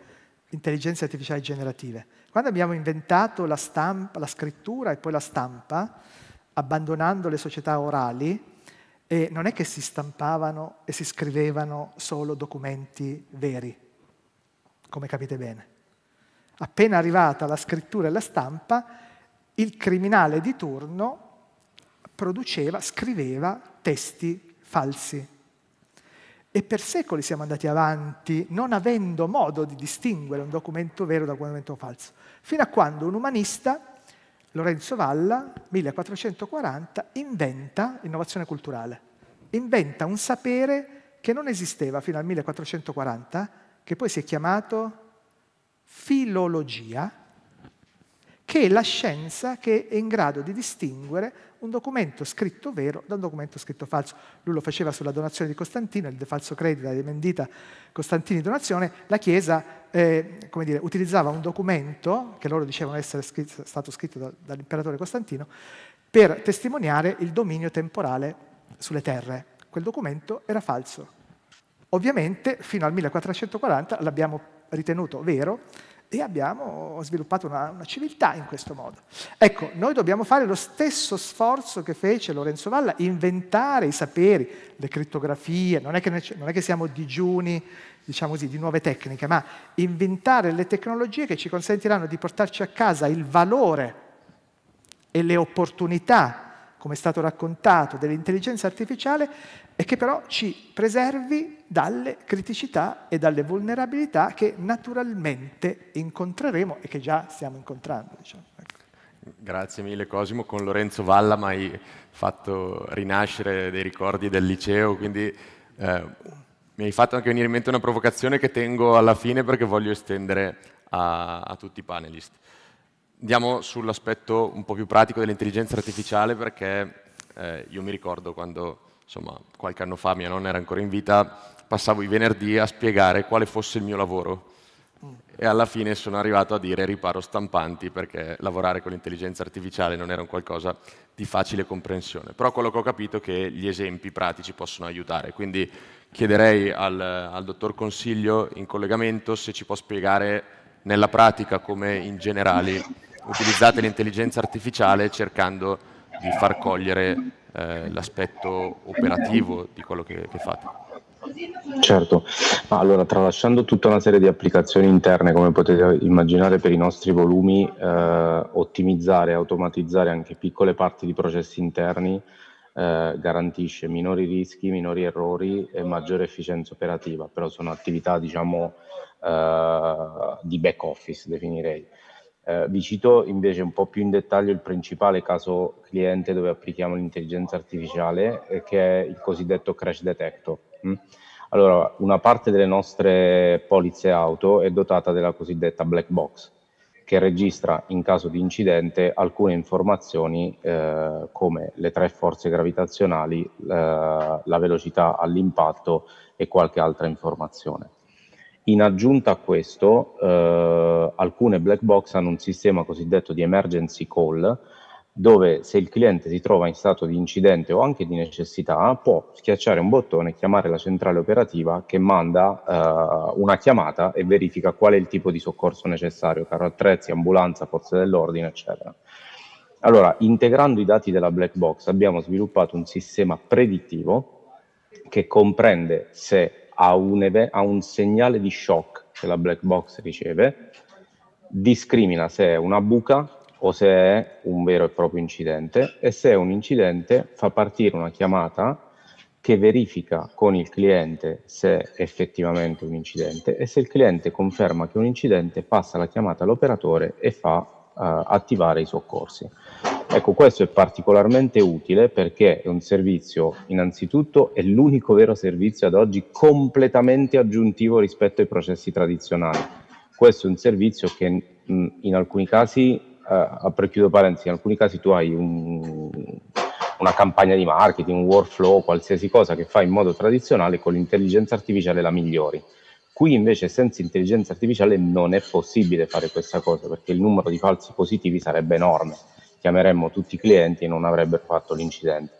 intelligenze artificiali generative. Quando abbiamo inventato la, stampa, la scrittura e poi la stampa, abbandonando le società orali, e non è che si stampavano e si scrivevano solo documenti veri, come capite bene. Appena arrivata la scrittura e la stampa, il criminale di turno produceva, scriveva testi falsi. E per secoli siamo andati avanti non avendo modo di distinguere un documento vero da un documento falso, fino a quando un umanista Lorenzo Valla, 1440, inventa innovazione culturale, inventa un sapere che non esisteva fino al 1440, che poi si è chiamato filologia, che è la scienza che è in grado di distinguere un documento scritto vero da un documento scritto falso. Lui lo faceva sulla donazione di Costantino, il falso credito la rivendita Costantini donazione, la Chiesa eh, dire, utilizzava un documento che loro dicevano essere scritto, stato scritto da, dall'imperatore Costantino per testimoniare il dominio temporale sulle terre. Quel documento era falso. Ovviamente fino al 1440 l'abbiamo ritenuto vero, e abbiamo sviluppato una, una, civiltà in questo modo. Ecco, noi dobbiamo fare lo stesso sforzo che fece Lorenzo Valla, inventare i saperi, le crittografie, non è che, non è che siamo digiuni diciamo così, di nuove tecniche, ma inventare le tecnologie che ci consentiranno di portarci a casa il valore e le opportunità come è stato raccontato, dell'intelligenza artificiale e che però ci preservi dalle criticità e dalle vulnerabilità che naturalmente incontreremo e che già stiamo incontrando. Diciamo. Ecco. Grazie mille Cosimo, con Lorenzo Valla mi hai fatto rinascere dei ricordi del liceo, quindi eh, mi hai fatto anche venire in mente una provocazione che tengo alla fine perché voglio estendere a, a tutti i panelisti andiamo sull'aspetto un po' più pratico dell'intelligenza artificiale perché eh, io mi ricordo quando, insomma, qualche anno fa mia nonna era ancora in vita, passavo i venerdì a spiegare quale fosse il mio lavoro mm. e alla fine sono arrivato a dire riparo stampanti perché lavorare con l'intelligenza artificiale non era un qualcosa di facile comprensione. Però quello che ho capito è che gli esempi pratici possono aiutare, quindi chiederei al, al dottor Consiglio in collegamento se ci può spiegare nella pratica come in generale utilizzate l'intelligenza artificiale cercando di far cogliere eh, l'aspetto operativo di quello che, che fate. Certo, allora tralasciando tutta una serie di applicazioni interne, come potete immaginare per i nostri volumi, eh, ottimizzare e automatizzare anche piccole parti di processi interni eh, garantisce minori rischi, minori errori e maggiore efficienza operativa, però sono attività diciamo eh, di back office definirei. Eh, vi cito invece un po' più in dettaglio il principale caso cliente dove applichiamo l'intelligenza artificiale, eh, che è il cosiddetto crash detector. Mm? Allora, una parte delle nostre polizze auto è dotata della cosiddetta black box, che registra in caso di incidente alcune informazioni eh, come le tre forze gravitazionali, la velocità all'impatto e qualche altra informazione. In aggiunta a questo, eh, alcune black box hanno un sistema cosiddetto di emergency call, dove se il cliente si trova in stato di incidente o anche di necessità, può schiacciare un bottone e chiamare la centrale operativa che manda eh, una chiamata e verifica qual è il tipo di soccorso necessario, carro attrezzi, ambulanza, forze dell'ordine, eccetera. Allora, integrando i dati della black box, abbiamo sviluppato un sistema predittivo che comprende se a un, ev- a un segnale di shock che la black box riceve, discrimina se è una buca o se è un vero e proprio incidente e se è un incidente fa partire una chiamata che verifica con il cliente se è effettivamente un incidente e se il cliente conferma che è un incidente passa la chiamata all'operatore e fa uh, attivare i soccorsi. Ecco, questo è particolarmente utile perché è un servizio, innanzitutto, è l'unico vero servizio ad oggi completamente aggiuntivo rispetto ai processi tradizionali. Questo è un servizio che mh, mm, in alcuni casi, eh, apro e chiudo parentesi, in alcuni casi tu hai un, una campagna di marketing, un workflow, qualsiasi cosa che fai in modo tradizionale, con l'intelligenza artificiale la migliori. Qui invece senza intelligenza artificiale non è possibile fare questa cosa perché il numero di falsi positivi sarebbe enorme chiameremmo tutti i clienti e non avrebbero fatto l'incidente.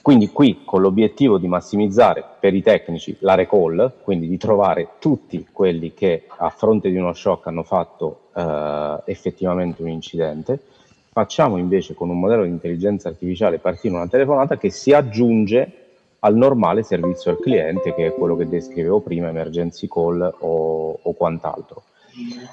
Quindi qui con l'obiettivo di massimizzare per i tecnici la recall, quindi di trovare tutti quelli che a fronte di uno shock hanno fatto eh, effettivamente un incidente, facciamo invece con un modello di intelligenza artificiale partire una telefonata che si aggiunge al normale servizio al cliente, che è quello che descrivevo prima, emergency call o, o quant'altro.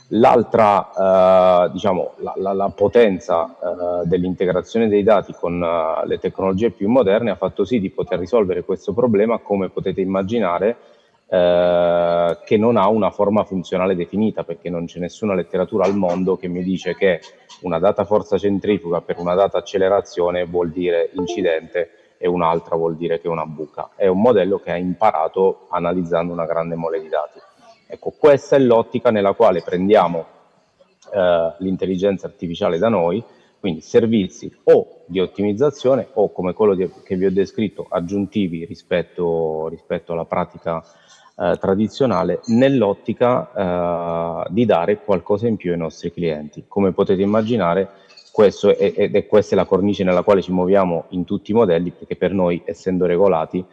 L'altra, eh, diciamo, la, la, la potenza eh, dell'integrazione dei dati con uh, le tecnologie più moderne ha fatto sì di poter risolvere questo problema, come potete immaginare, eh, che non ha una forma funzionale definita, perché non c'è nessuna letteratura al mondo che mi dice che una data forza centrifuga per una data accelerazione vuol dire incidente e un'altra vuol dire che è una buca. È un modello che ha imparato analizzando una grande mole di dati. Ecco, questa è l'ottica nella quale prendiamo eh, l'intelligenza artificiale da noi, quindi servizi o di ottimizzazione o come quello di, che vi ho descritto, aggiuntivi rispetto, rispetto alla pratica eh, tradizionale, nell'ottica eh, di dare qualcosa in più ai nostri clienti. Come potete immaginare, questo è, ed è questa è la cornice nella quale ci muoviamo in tutti i modelli, perché per noi, essendo regolati,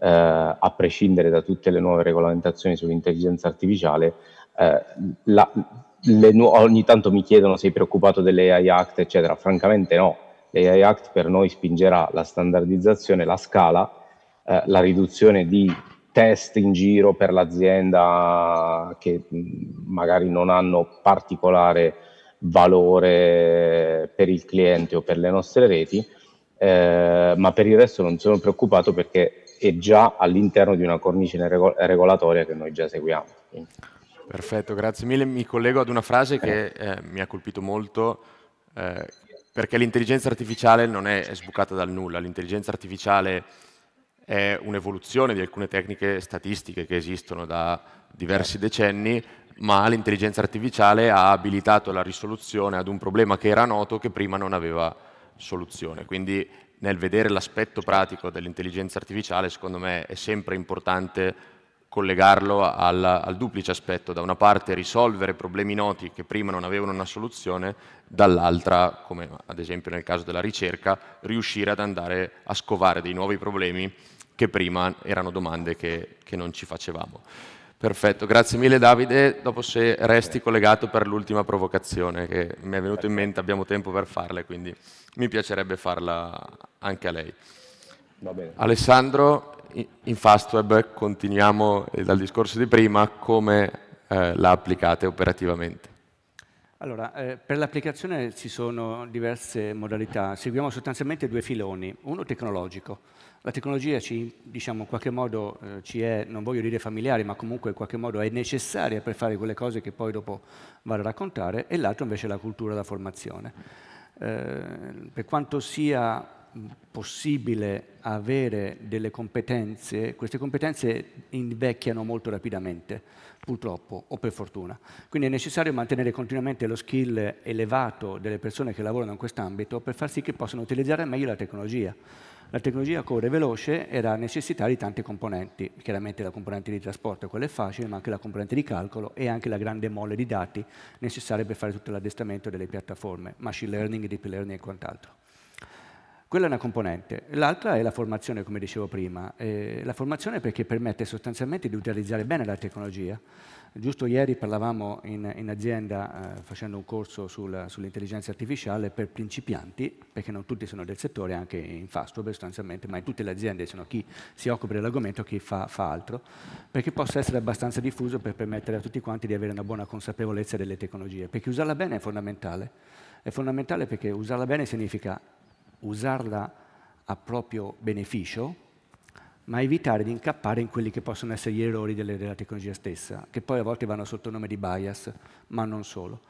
eh, a prescindere da tutte le nuove regolamentazioni sull'intelligenza artificiale, eh, la, nu- ogni tanto mi chiedono se sei preoccupato delle AI Act, eccetera. Francamente no, l'AI Act per noi spingerà la standardizzazione, la scala, eh, la riduzione di test in giro per l'azienda che magari non hanno particolare valore per il cliente o per le nostre reti, eh, ma per il resto non sono preoccupato perché è già all'interno di una cornice regol- regolatoria che noi già seguiamo. Perfetto, grazie mille. Mi collego ad una frase che eh, mi ha colpito molto, eh, perché l'intelligenza artificiale non è sbucata dal nulla, l'intelligenza artificiale è un'evoluzione di alcune tecniche statistiche che esistono da diversi decenni, ma l'intelligenza artificiale ha abilitato la risoluzione ad un problema che era noto che prima non aveva soluzione. Quindi nel vedere l'aspetto pratico dell'intelligenza artificiale, secondo me è sempre importante collegarlo al, al, duplice aspetto, da una parte risolvere problemi noti che prima non avevano una soluzione, dall'altra, come ad esempio nel caso della ricerca, riuscire ad andare a scovare dei nuovi problemi che prima erano domande che, che non ci facevamo. Perfetto, grazie mille Davide. Dopo se resti collegato per l'ultima provocazione che mi è venuta in mente, abbiamo tempo per farla, quindi mi piacerebbe farla anche a lei. Alessandro, in Fastweb continuiamo eh, dal discorso di prima, come eh, la applicate operativamente? Allora, eh, per l'applicazione ci sono diverse modalità, seguiamo sostanzialmente due filoni, uno tecnologico la tecnologia ci, diciamo, in qualche modo eh, ci è, non voglio dire familiare, ma comunque in qualche modo è necessaria per fare quelle cose che poi dopo vado a raccontare, e l'altro invece è la cultura della formazione. Eh, per quanto sia possibile avere delle competenze, queste competenze invecchiano molto rapidamente, purtroppo o per fortuna. Quindi è necessario mantenere continuamente lo skill elevato delle persone che lavorano in quest'ambito per far sì che possano utilizzare meglio la tecnologia. La tecnologia corre veloce e ha necessità di tante componenti, chiaramente la componente di trasporto, quella è facile, ma anche la componente di calcolo e anche la grande mole di dati necessaria per fare tutto l'addestramento delle piattaforme, machine learning, deep learning e quant'altro. Quella è una componente. L'altra è la formazione, come dicevo prima. Eh, la formazione perché permette sostanzialmente di utilizzare bene la tecnologia, Giusto ieri parlavamo in, in azienda eh, facendo un corso sul, sull'intelligenza artificiale per principianti, perché non tutti sono del settore, anche in Fastrober sostanzialmente, ma in tutte le aziende sono chi si occupa dell'argomento e chi fa, fa, altro, perché possa essere abbastanza diffuso per permettere a tutti quanti di avere una buona consapevolezza delle tecnologie, perché usarla bene è fondamentale. È fondamentale perché usarla bene significa usarla a proprio beneficio, ma evitare di incappare in quelli che possono essere gli errori della tecnologia stessa, che poi a volte vanno sotto nome di bias, ma non solo.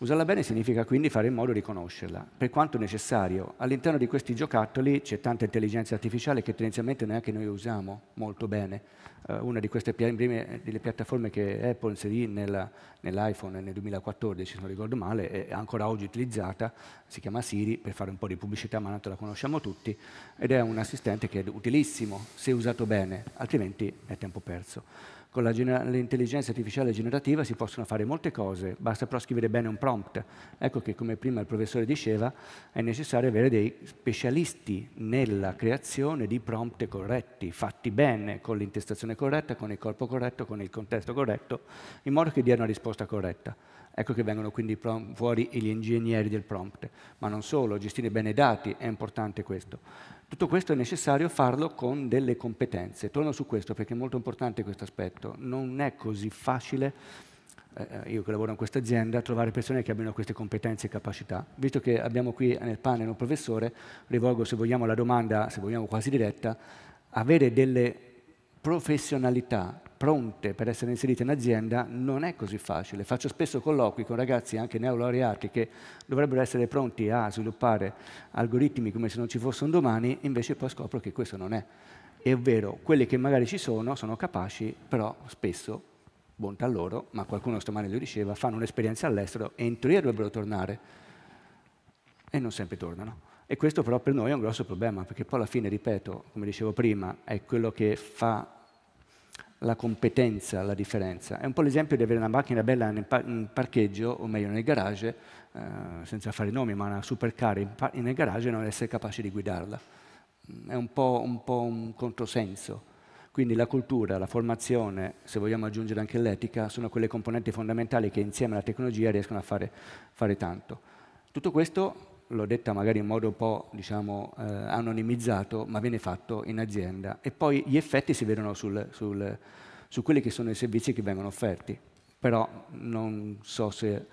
Usarla bene significa quindi fare in modo di conoscerla, per quanto necessario. All'interno di questi giocattoli c'è tanta intelligenza artificiale che tendenzialmente neanche noi usiamo molto bene. Uh, una di queste prime eh, delle piattaforme che Apple inserì nella, nell'iPhone nel 2014, se non ricordo male, è ancora oggi utilizzata, si chiama Siri, per fare un po' di pubblicità, ma tanto la conosciamo tutti, ed è un assistente che è utilissimo se usato bene, altrimenti è tempo perso. Con l'intelligenza artificiale generativa si possono fare molte cose, basta però scrivere bene un prompt. Ecco che, come prima il professore diceva, è necessario avere dei specialisti nella creazione di prompt corretti, fatti bene, con l'intestazione corretta, con il corpo corretto, con il contesto corretto, in modo che dia una risposta corretta. Ecco che vengono quindi fuori gli ingegneri del prompt. Ma non solo, gestire bene i dati è importante questo. Tutto questo è necessario farlo con delle competenze. Torno su questo perché è molto importante questo aspetto. Non è così facile, eh, eh io che lavoro in questa azienda, trovare persone che abbiano queste competenze e capacità. Visto che abbiamo qui nel panel un professore, rivolgo se vogliamo la domanda, se vogliamo quasi diretta, avere delle professionalità pronte per essere inserite in azienda non è così facile. Faccio spesso colloqui con ragazzi anche neolaureati che dovrebbero essere pronti a sviluppare algoritmi come se non ci fossero domani, invece poi scopro che questo non è. È vero, quelli che magari ci sono sono capaci, però spesso, bontà loro, ma qualcuno stamane lo diceva, fanno un'esperienza all'estero e in teoria dovrebbero tornare e non sempre tornano. E questo però per noi è un grosso problema, perché poi alla fine, ripeto, come dicevo prima, è quello che fa la competenza la differenza. È un po' l'esempio di avere una macchina bella nel in parcheggio, o meglio nel garage, eh, senza fare nomi, ma una supercar in nel garage e non essere capace di guidarla. È un po', un po' un controsenso. Quindi la cultura, la formazione, se vogliamo aggiungere anche l'etica, sono quelle componenti fondamentali che insieme alla tecnologia riescono a fare, fare tanto. Tutto questo l'ho detta magari in modo un po' diciamo, eh, anonimizzato, ma viene fatto in azienda. E poi gli effetti si vedono sul, sul, su quelli che sono i servizi che vengono offerti. Però non so se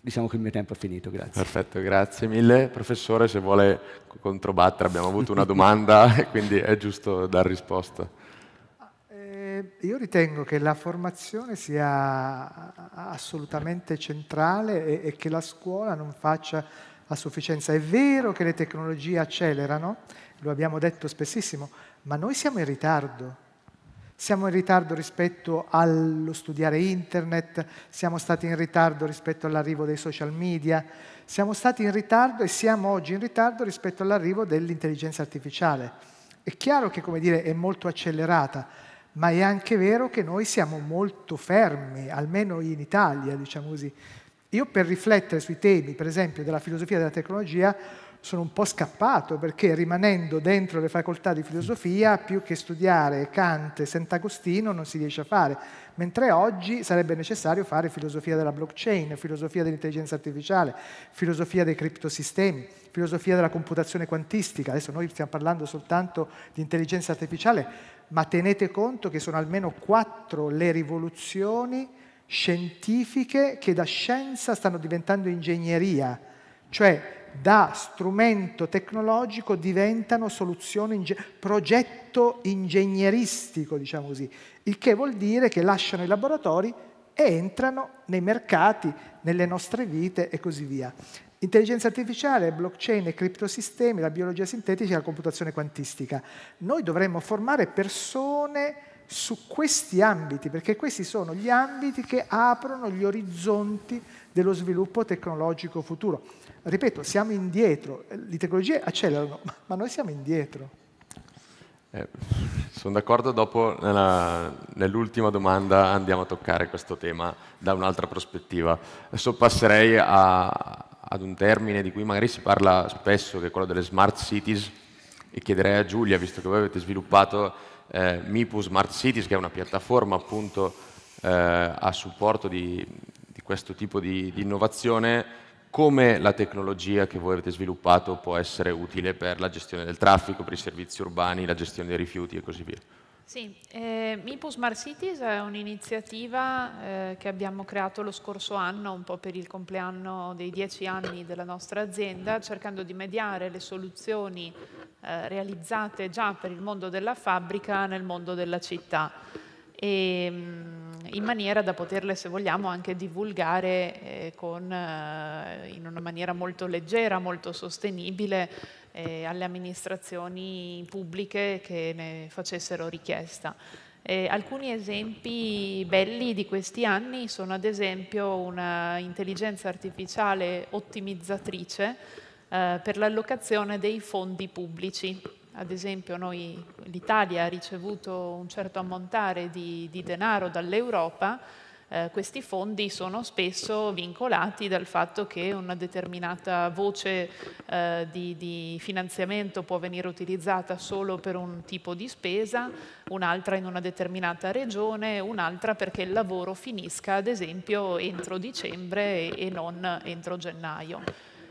diciamo che il mio tempo è finito, grazie. Perfetto, grazie mille. Professore, se vuole controbattere, abbiamo avuto una domanda e quindi è giusto dar risposta. Ah, eh, io ritengo che la formazione sia assolutamente centrale e, e che la scuola non faccia a sufficienza. È vero che le tecnologie accelerano, lo abbiamo detto spessissimo, ma noi siamo in ritardo. Siamo in ritardo rispetto allo studiare internet, siamo stati in ritardo rispetto all'arrivo dei social media, siamo stati in ritardo e siamo oggi in ritardo rispetto all'arrivo dell'intelligenza artificiale. È chiaro che, come dire, è molto accelerata, ma è anche vero che noi siamo molto fermi, almeno in Italia, diciamo così. Io per riflettere sui temi, per esempio, della filosofia e della tecnologia, sono un po' scappato perché rimanendo dentro le facoltà di filosofia, più che studiare Kant e Sant'Agostino non si riesce a fare, mentre oggi sarebbe necessario fare filosofia della blockchain, filosofia dell'intelligenza artificiale, filosofia dei criptosistemi, filosofia della computazione quantistica. Adesso noi stiamo parlando soltanto di intelligenza artificiale, ma tenete conto che sono almeno quattro le rivoluzioni scientifiche che da scienza stanno diventando ingegneria, cioè da strumento tecnologico diventano soluzione, inge progetto ingegneristico, diciamo così, il che vuol dire che lasciano i laboratori e entrano nei mercati, nelle nostre vite e così via. Intelligenza artificiale, blockchain e criptosistemi, la biologia sintetica e la computazione quantistica. Noi dovremmo formare persone su questi ambiti, perché questi sono gli ambiti che aprono gli orizzonti dello sviluppo tecnologico futuro. Ripeto, siamo indietro, le tecnologie accelerano, ma noi siamo indietro. Eh, sono d'accordo, dopo nella, nell'ultima domanda andiamo a toccare questo tema da un'altra prospettiva. Adesso passerei a, ad un termine di cui magari si parla spesso, che è quello delle smart cities, e chiederei a Giulia, visto che voi avete sviluppato eh, Mipu Smart Cities, che è una piattaforma appunto eh, a supporto di, di, questo tipo di, di innovazione, come la tecnologia che voi avete sviluppato può essere utile per la gestione del traffico, per i servizi urbani, la gestione dei rifiuti e così via. Sì, eh, Mipo Smart Cities è un'iniziativa eh, che abbiamo creato lo scorso anno, un po' per il compleanno dei dieci anni della nostra azienda, cercando di mediare le soluzioni eh, realizzate già per il mondo della fabbrica nel mondo della città. E, ehm, in maniera da poterle, se vogliamo, anche divulgare eh, con, eh, in una maniera molto leggera, molto sostenibile eh, alle amministrazioni pubbliche che ne facessero richiesta. Eh, alcuni esempi belli di questi anni sono ad esempio un'intelligenza artificiale ottimizzatrice eh, per l'allocazione dei fondi pubblici. Ad esempio l'Italia ha ricevuto un certo ammontare di, di denaro dall'Europa eh, questi fondi sono spesso vincolati dal fatto che una determinata voce eh, di, di, finanziamento può venire utilizzata solo per un tipo di spesa, un'altra in una determinata regione, un'altra perché il lavoro finisca ad esempio entro dicembre e, e non entro gennaio.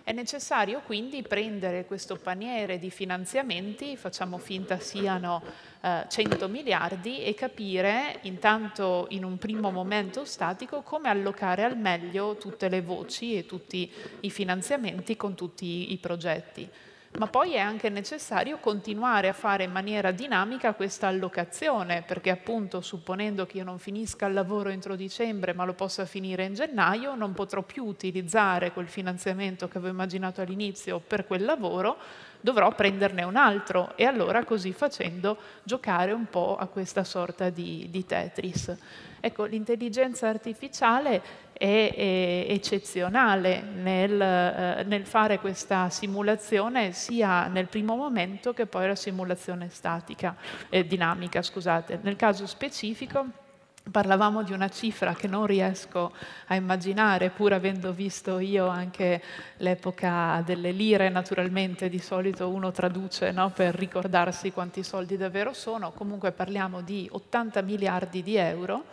È necessario quindi prendere questo paniere di finanziamenti, facciamo finta siano eh, 100 miliardi, e capire intanto in un primo momento statico come allocare al meglio tutte le voci e tutti i finanziamenti con tutti i progetti ma poi è anche necessario continuare a fare in maniera dinamica questa allocazione, perché appunto supponendo che io non finisca il lavoro entro dicembre ma lo possa finire in gennaio, non potrò più utilizzare quel finanziamento che avevo immaginato all'inizio per quel lavoro, dovrò prenderne un altro e allora così facendo giocare un po' a questa sorta di, di Tetris. Ecco, l'intelligenza artificiale è, è eccezionale nel, eh, nel, fare questa simulazione sia nel primo momento che poi la simulazione statica, eh, dinamica, scusate. Nel caso specifico Parlavamo di una cifra che non riesco a immaginare, pur avendo visto io anche l'epoca delle lire, naturalmente di solito uno traduce no, per ricordarsi quanti soldi davvero sono, comunque parliamo di 80 miliardi di euro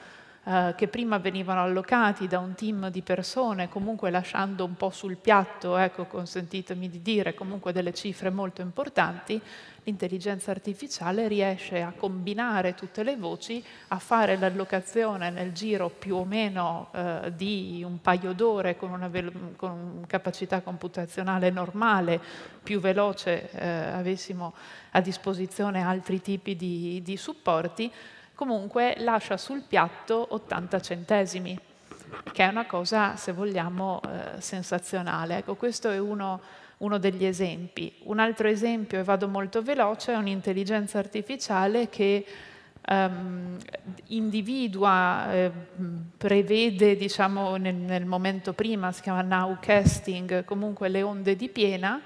eh, che prima venivano allocati da un team di persone, comunque lasciando un po' sul piatto, ecco, consentitemi di dire, comunque delle cifre molto importanti, l'intelligenza artificiale riesce a combinare tutte le voci, a fare l'allocazione nel giro più o meno eh, di un paio d'ore con una con capacità computazionale normale, più veloce eh, avessimo a disposizione altri tipi di, di supporti, comunque lascia sul piatto 80 centesimi, che è una cosa, se vogliamo, eh, sensazionale. Ecco, questo è uno, uno degli esempi. Un altro esempio, e vado molto veloce, è un'intelligenza artificiale che Um, individua, eh, prevede, diciamo, nel, nel, momento prima, si chiama now casting, comunque le onde di piena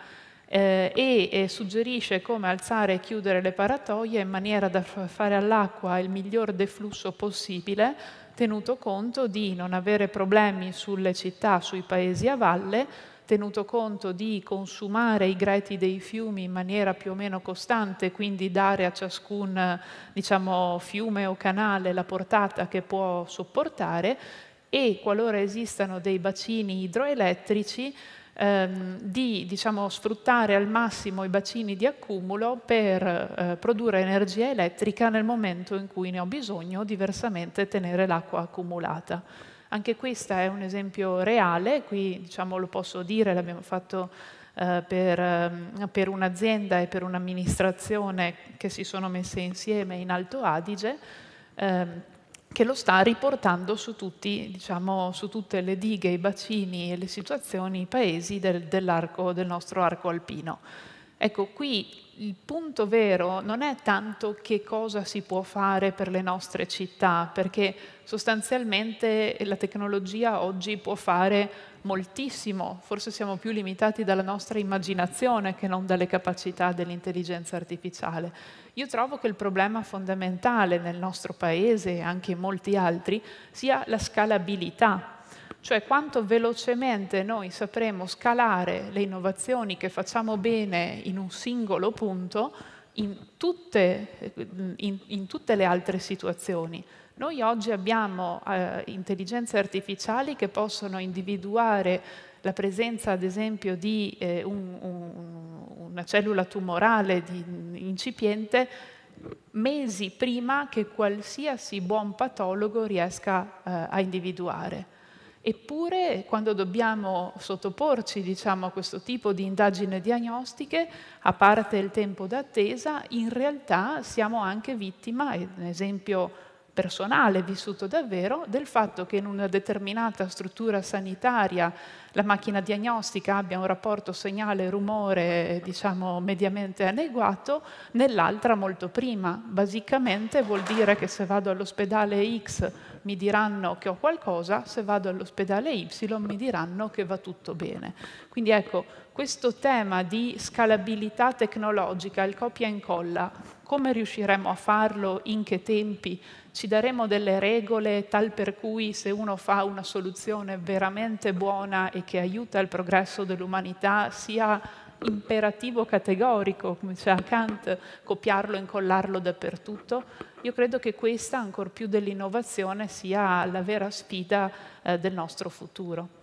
eh, e, e suggerisce come alzare e chiudere le paratoie in maniera da fare all'acqua il miglior deflusso possibile, tenuto conto di non avere problemi sulle città, sui paesi a valle, tenuto conto di consumare i greti dei fiumi in maniera più o meno costante, quindi dare a ciascun diciamo, fiume o canale la portata che può sopportare e qualora esistano dei bacini idroelettrici ehm, di diciamo, sfruttare al massimo i bacini di accumulo per eh, produrre energia elettrica nel momento in cui ne ho bisogno, diversamente tenere l'acqua accumulata. Anche questo è un esempio reale, qui diciamo, lo posso dire, l'abbiamo fatto eh, per, ehm, per un'azienda e per un'amministrazione che si sono messe insieme in Alto Adige. Eh, che lo sta riportando su, tutti, diciamo, su tutte le dighe, i bacini e le situazioni, i paesi del, dell'arco, del nostro arco alpino. Ecco, qui il punto vero non è tanto che cosa si può fare per le nostre città, perché sostanzialmente la tecnologia oggi può fare moltissimo, forse siamo più limitati dalla nostra immaginazione che non dalle capacità dell'intelligenza artificiale. Io trovo che il problema fondamentale nel nostro paese e anche in molti altri sia la scalabilità cioè quanto velocemente noi sapremo scalare le innovazioni che facciamo bene in un singolo punto in tutte, in, in tutte le altre situazioni. Noi oggi abbiamo eh, intelligenze artificiali che possono individuare la presenza, ad esempio, di eh, un, un, una cellula tumorale incipiente mesi prima che qualsiasi buon patologo riesca eh, a individuare. Eppure quando dobbiamo sottoporci diciamo, a questo tipo di indagini diagnostiche, a parte il tempo d'attesa, in realtà siamo anche vittima, è un esempio personale vissuto davvero, del fatto che in una determinata struttura sanitaria la macchina diagnostica abbia un rapporto segnale-rumore diciamo, mediamente adeguato, nell'altra molto prima. Basicamente vuol dire che se vado all'ospedale X mi diranno che ho qualcosa, se vado all'ospedale Y mi diranno che va tutto bene. Quindi ecco, questo tema di scalabilità tecnologica, il copia e incolla, come riusciremo a farlo, in che tempi, ci daremo delle regole tal per cui se uno fa una soluzione veramente buona e che aiuta il progresso dell'umanità sia imperativo categorico, come diceva Kant, copiarlo e incollarlo dappertutto, io credo che questa, ancor più dell'innovazione, sia la vera sfida eh, del nostro futuro.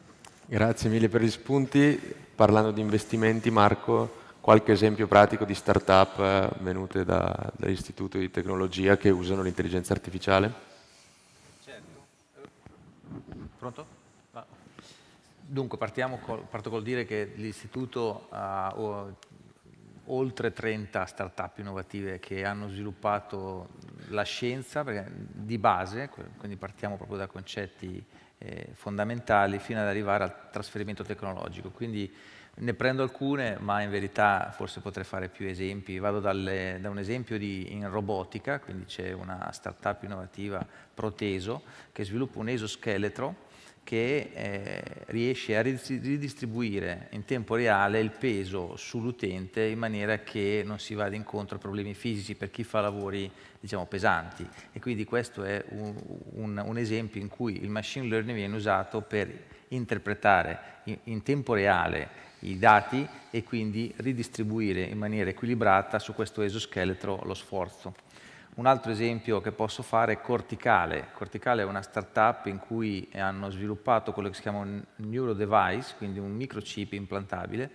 Grazie mille per gli spunti. Parlando di investimenti, Marco, qualche esempio pratico di start-up eh, venute da, dall'Istituto di Tecnologia che usano l'intelligenza artificiale? Certo. Pronto? Dunque, partiamo col, parto col dire che l'Istituto ha oltre 30 start-up innovative che hanno sviluppato la scienza di base, quindi partiamo proprio da concetti eh, fondamentali fino ad arrivare al trasferimento tecnologico. Quindi ne prendo alcune, ma in verità forse potrei fare più esempi. Vado dalle, da un esempio di, in robotica, quindi c'è una start-up innovativa, Proteso, che sviluppa un esoscheletro che eh, riesce a ridistribuire in tempo reale il peso sull'utente in maniera che non si vada incontro a problemi fisici per chi fa lavori diciamo, pesanti. E quindi questo è un, un, un esempio in cui il machine learning viene usato per interpretare in, in tempo reale i dati e quindi ridistribuire in maniera equilibrata su questo esoscheletro lo sforzo. Un altro esempio che posso fare è Corticale. Corticale è una startup in cui hanno sviluppato quello che si chiama un neurodevice, quindi un microchip implantabile,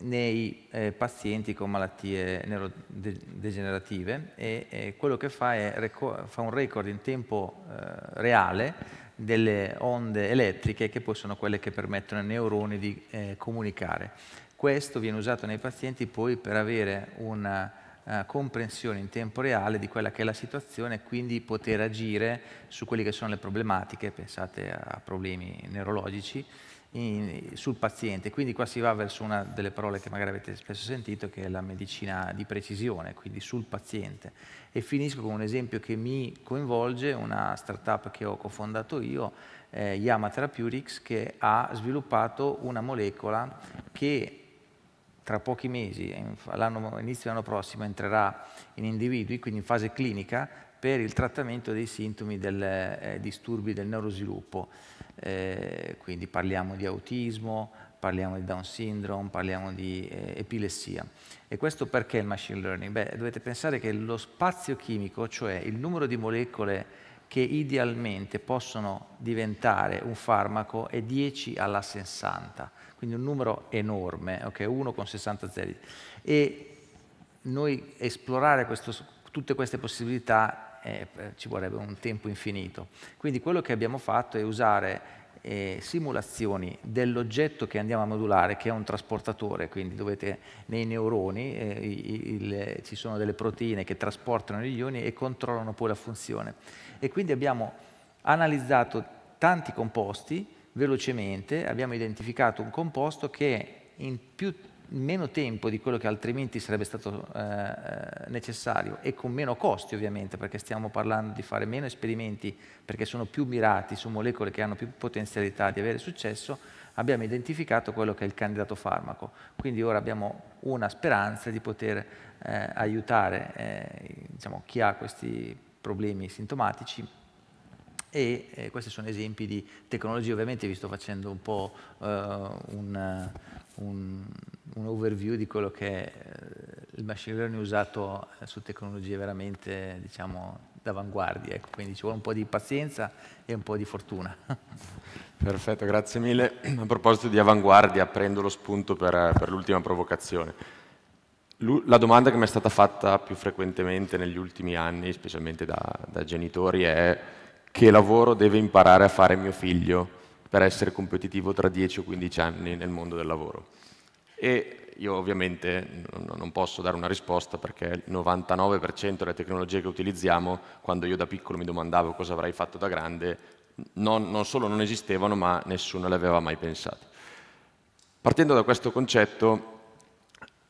nei eh, pazienti con malattie neurodegenerative e, e quello che fa è fa un record in tempo eh, reale delle onde elettriche che poi sono quelle che permettono ai neuroni di eh, comunicare. Questo viene usato nei pazienti poi per avere una eh, comprensione in tempo reale di quella che è la situazione e quindi poter agire su quelle che sono le problematiche, pensate a problemi neurologici, in, sul paziente. Quindi qua si va verso una delle parole che magari avete spesso sentito, che è la medicina di precisione, quindi sul paziente. E finisco con un esempio che mi coinvolge, una startup che ho cofondato io, eh, Yama Therapeutics, che ha sviluppato una molecola che tra pochi mesi, all'inizio dell'anno prossimo, entrerà in individui, quindi in fase clinica, per il trattamento dei sintomi dei eh, disturbi del neurosviluppo. Eh, quindi parliamo di autismo, parliamo di Down syndrome, parliamo di eh, epilessia. E questo perché il machine learning? Beh, dovete pensare che lo spazio chimico, cioè il numero di molecole che idealmente possono diventare un farmaco, è 10 alla 60 quindi un numero enorme, ok? Uno con 60 zeri. E noi esplorare questo, tutte queste possibilità eh, eh, ci vorrebbe un tempo infinito. Quindi quello che abbiamo fatto è usare eh, simulazioni dell'oggetto che andiamo a modulare, che è un trasportatore, quindi dovete, nei neuroni eh, il, il, ci sono delle proteine che trasportano gli ioni e controllano poi la funzione. E quindi abbiamo analizzato tanti composti velocemente abbiamo identificato un composto che in più, meno tempo di quello che altrimenti sarebbe stato eh, eh, necessario e con meno costi ovviamente perché stiamo parlando di fare meno esperimenti perché sono più mirati su molecole che hanno più potenzialità di avere successo, abbiamo identificato quello che è il candidato farmaco. Quindi ora abbiamo una speranza di poter eh, aiutare eh, diciamo, chi ha questi problemi sintomatici e eh, questi sono esempi di tecnologie, ovviamente vi sto facendo un po' eh, un, un, un, overview di quello che è eh, il machine learning usato eh, su tecnologie veramente diciamo d'avanguardia, ecco. quindi ci vuole un po' di pazienza e un po' di fortuna. Perfetto, grazie mille. A proposito di avanguardia, prendo lo spunto per, per l'ultima provocazione. La domanda che mi è stata fatta più frequentemente negli ultimi anni, specialmente da, da genitori, è che lavoro deve imparare a fare mio figlio per essere competitivo tra 10 o 15 anni nel mondo del lavoro. E io ovviamente non posso dare una risposta perché il 99% delle tecnologie che utilizziamo, quando io da piccolo mi domandavo cosa avrei fatto da grande, non, non solo non esistevano, ma nessuno le aveva mai pensate. Partendo da questo concetto,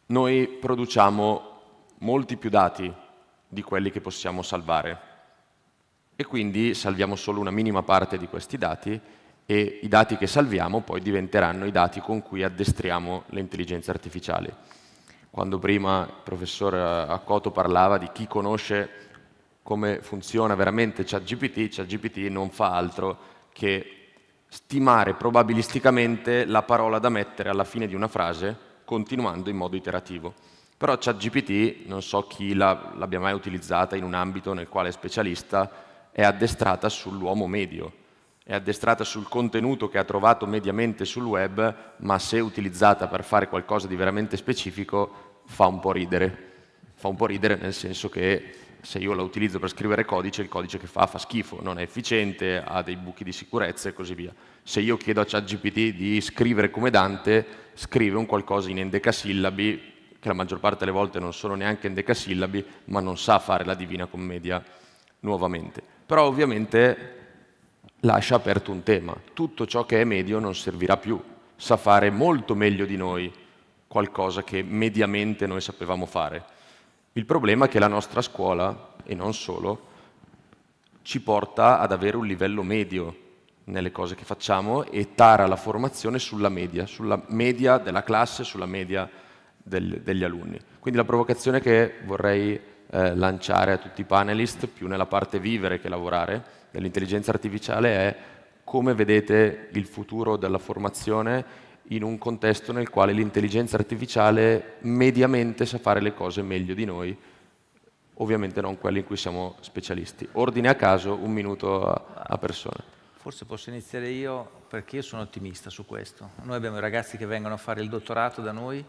noi produciamo molti più dati di quelli che possiamo salvare e quindi salviamo solo una minima parte di questi dati e i dati che salviamo poi diventeranno i dati con cui addestriamo le intelligenze artificiali. Quando prima il professor Accoto parlava di chi conosce come funziona veramente ChatGPT, ChatGPT non fa altro che stimare probabilisticamente la parola da mettere alla fine di una frase continuando in modo iterativo. Però ChatGPT, non so chi l'abbia mai utilizzata in un ambito nel quale è specialista, è addestrata sull'uomo medio, è addestrata sul contenuto che ha trovato mediamente sul web, ma se utilizzata per fare qualcosa di veramente specifico fa un po' ridere. Fa un po' ridere nel senso che se io la utilizzo per scrivere codice, il codice che fa fa schifo, non è efficiente, ha dei buchi di sicurezza e così via. Se io chiedo a ChatGPT di scrivere come Dante, scrive un qualcosa in endecasillabi, che la maggior parte delle volte non sono neanche endecasillabi, ma non sa fare la Divina Commedia nuovamente però ovviamente lascia aperto un tema. Tutto ciò che è medio non servirà più, sa fare molto meglio di noi qualcosa che mediamente noi sapevamo fare. Il problema è che la nostra scuola, e non solo, ci porta ad avere un livello medio nelle cose che facciamo e tara la formazione sulla media, sulla media della classe, sulla media del, degli alunni. Quindi la provocazione che vorrei eh, lanciare a tutti i panelist, più nella parte vivere che lavorare, dell'intelligenza artificiale è come vedete il futuro della formazione in un contesto nel quale l'intelligenza artificiale mediamente sa fare le cose meglio di noi, ovviamente non quelli in cui siamo specialisti. Ordine a caso, un minuto a, a persona. Forse posso iniziare io perché io sono ottimista su questo. Noi abbiamo i ragazzi che vengono a fare il dottorato da noi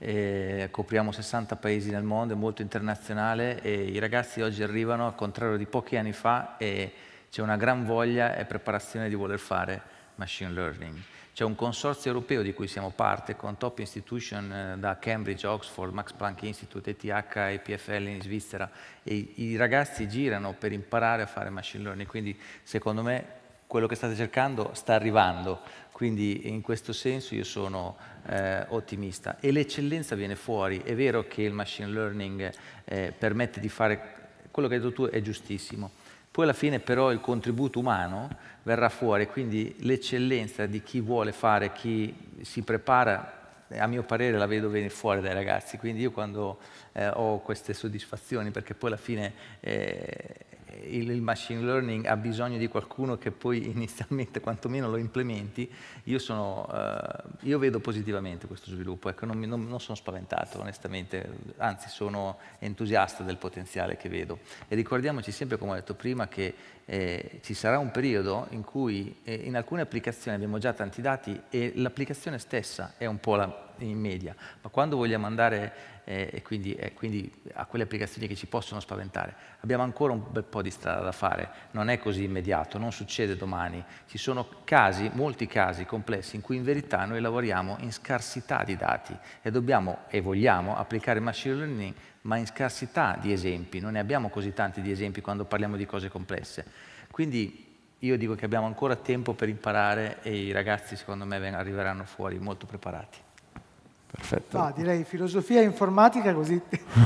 eh, copriamo 60 paesi nel mondo, è molto internazionale e i ragazzi oggi arrivano, al contrario di pochi anni fa, e c'è una gran voglia e preparazione di voler fare machine learning. C'è un consorzio europeo di cui siamo parte con top institution eh, da Cambridge, Oxford, Max Planck Institute, ETH e PFL in Svizzera e i ragazzi girano per imparare a fare machine learning, quindi secondo me quello che state cercando sta arrivando, quindi in questo senso io sono eh, ottimista. E l'eccellenza viene fuori. È vero che il machine learning eh, permette di fare quello che hai detto tu è giustissimo. Poi alla fine però il contributo umano verrà fuori, quindi l'eccellenza di chi vuole fare, chi si prepara a mio parere la vedo venire fuori dai ragazzi, quindi io quando eh, ho queste soddisfazioni, perché poi alla fine eh, il, il machine learning ha bisogno di qualcuno che poi inizialmente quantomeno lo implementi, io, sono, eh, io vedo positivamente questo sviluppo, ecco, non, non, non, sono spaventato onestamente, anzi sono entusiasta del potenziale che vedo. E ricordiamoci sempre, come ho detto prima, che eh, ci sarà un periodo in cui eh, in alcune applicazioni abbiamo già tanti dati e l'applicazione stessa è un po' la, in media, ma quando vogliamo andare eh, quindi, eh, quindi, a quelle applicazioni che ci possono spaventare, abbiamo ancora un bel po' di strada da fare, non è così immediato, non succede domani, ci sono casi, molti casi complessi in cui in verità noi lavoriamo in scarsità di dati e dobbiamo e vogliamo applicare machine learning ma in scarsità di esempi, non ne abbiamo così tanti di esempi quando parliamo di cose complesse. Quindi io dico che abbiamo ancora tempo per imparare e i ragazzi secondo me arriveranno fuori molto preparati. Perfetto. No, direi filosofia e informatica così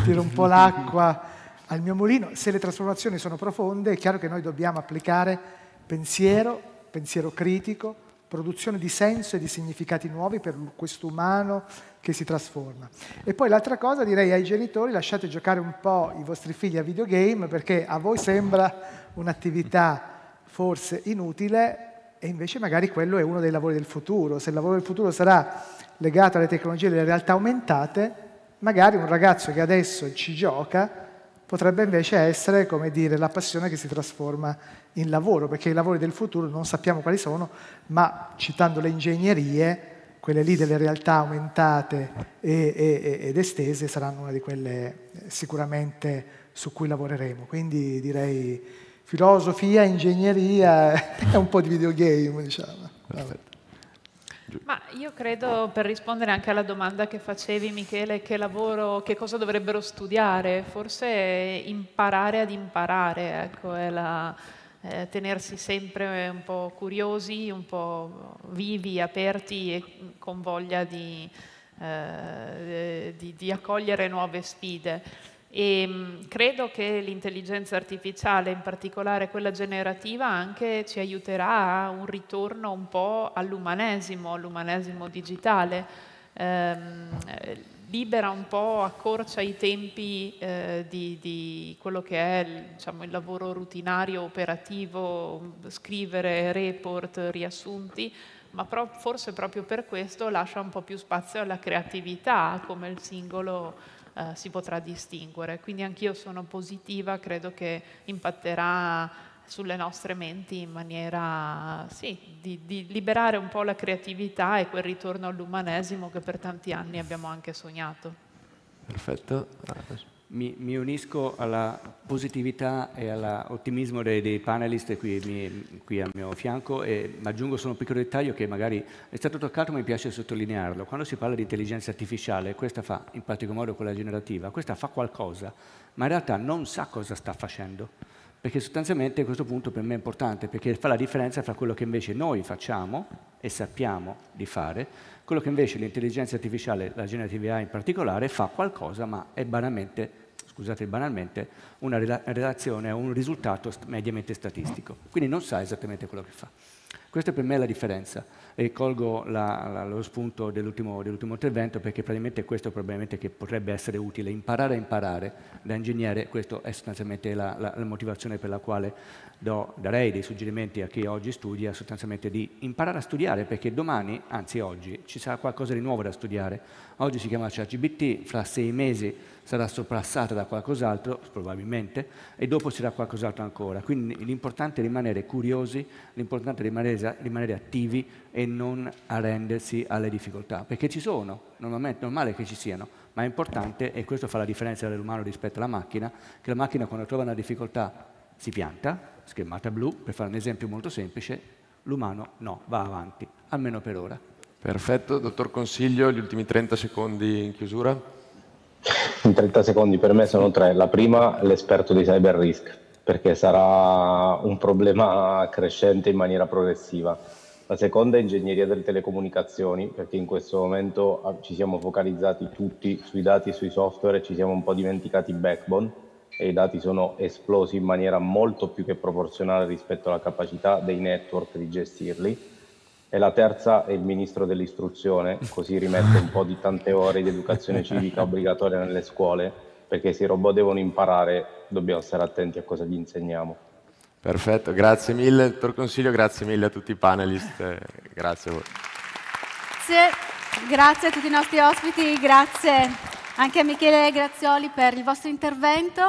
tiro un po' l'acqua al mio mulino. Se le trasformazioni sono profonde è chiaro che noi dobbiamo applicare pensiero, pensiero critico, produzione di senso e di significati nuovi per questo umano che si trasforma. E poi l'altra cosa direi ai genitori lasciate giocare un po' i vostri figli a videogame perché a voi sembra un'attività forse inutile e invece magari quello è uno dei lavori del futuro. Se il lavoro del futuro sarà legato alle tecnologie e alle realtà aumentate, magari un ragazzo che adesso ci gioca potrebbe invece essere, come dire, la passione che si trasforma in lavoro, perché i lavori del futuro non sappiamo quali sono, ma citando le ingegnerie, quelle lì delle realtà aumentate e, e, ed estese saranno una di quelle eh, sicuramente su cui lavoreremo. Quindi direi filosofia, ingegneria e un po' di videogame, diciamo. Perfetto. Ma io credo, per rispondere anche alla domanda che facevi Michele, che lavoro, che cosa dovrebbero studiare? Forse imparare ad imparare, ecco, è la, eh, tenersi sempre un po' curiosi, un po' vivi, aperti e con voglia di, eh, di, di accogliere nuove sfide. E mm, credo che l'intelligenza artificiale, in particolare quella generativa, anche ci aiuterà a un ritorno un po' all'umanesimo, all'umanesimo digitale. Eh, libera un po', accorcia i tempi eh, di, di, quello che è diciamo, il lavoro rutinario, operativo, scrivere report, riassunti, ma pro- forse proprio per questo lascia un po' più spazio alla creatività come il singolo eh, si potrà distinguere. Quindi anch'io sono positiva, credo che impatterà sulle nostre menti in maniera sì, di, di, liberare un po' la creatività e quel ritorno all'umanesimo che per tanti anni abbiamo anche sognato. Perfetto mi, mi, unisco alla positività e all'ottimismo dei, dei panelist qui, mi, qui, al mio fianco e aggiungo solo un piccolo dettaglio che magari è stato toccato ma mi piace sottolinearlo. Quando si parla di intelligenza artificiale, questa fa in particolar modo quella generativa, questa fa qualcosa, ma in realtà non sa cosa sta facendo. Perché sostanzialmente questo punto per me è importante, perché fa la differenza fra quello che invece noi facciamo e sappiamo di fare, quello che invece l'intelligenza artificiale, la generativa in particolare, fa qualcosa ma è banalmente scusate banalmente, una relazione a un risultato mediamente statistico. Quindi non sa esattamente quello che fa. Questa per me è la differenza e colgo la, la, lo spunto dell'ultimo, dell'ultimo, intervento perché probabilmente questo probabilmente che potrebbe essere utile. Imparare a imparare da ingegnere, questa è sostanzialmente la, la motivazione per la quale do, darei dei suggerimenti a chi oggi studia, sostanzialmente di imparare a studiare perché domani, anzi oggi, ci sarà qualcosa di nuovo da studiare. Oggi si chiama ChatGBT, fra sei mesi sarà soprassata da qualcos'altro, probabilmente, e dopo sarà qualcos'altro ancora. Quindi l'importante è rimanere curiosi, l'importante è rimanere, rimanere attivi e non arrendersi alle difficoltà, perché ci sono, normalmente è normale che ci siano, ma è importante, e questo fa la differenza dell'umano rispetto alla macchina, che la macchina quando trova una difficoltà si pianta, schermata blu, per fare un esempio molto semplice, l'umano no, va avanti, almeno per ora. Perfetto, dottor Consiglio, gli ultimi 30 secondi in chiusura. In 30 secondi per me sono tre. La prima, l'esperto di cyber risk, perché sarà un problema crescente in maniera progressiva. La seconda ingegneria delle telecomunicazioni, perché in questo momento ah, ci siamo focalizzati tutti sui dati, sui software e ci siamo un po' dimenticati backbone e i dati sono esplosi in maniera molto più che proporzionale rispetto alla capacità dei network di gestirli e la terza è il ministro dell'istruzione, così rimette un po' di tante ore di educazione civica obbligatoria nelle scuole, perché se i robot devono imparare dobbiamo stare attenti a cosa gli insegniamo. Perfetto, grazie mille, per il Consiglio, grazie mille a tutti i panelist, eh, grazie a voi. Grazie, grazie a tutti i nostri ospiti, grazie anche a Michele Grazioli per il vostro intervento.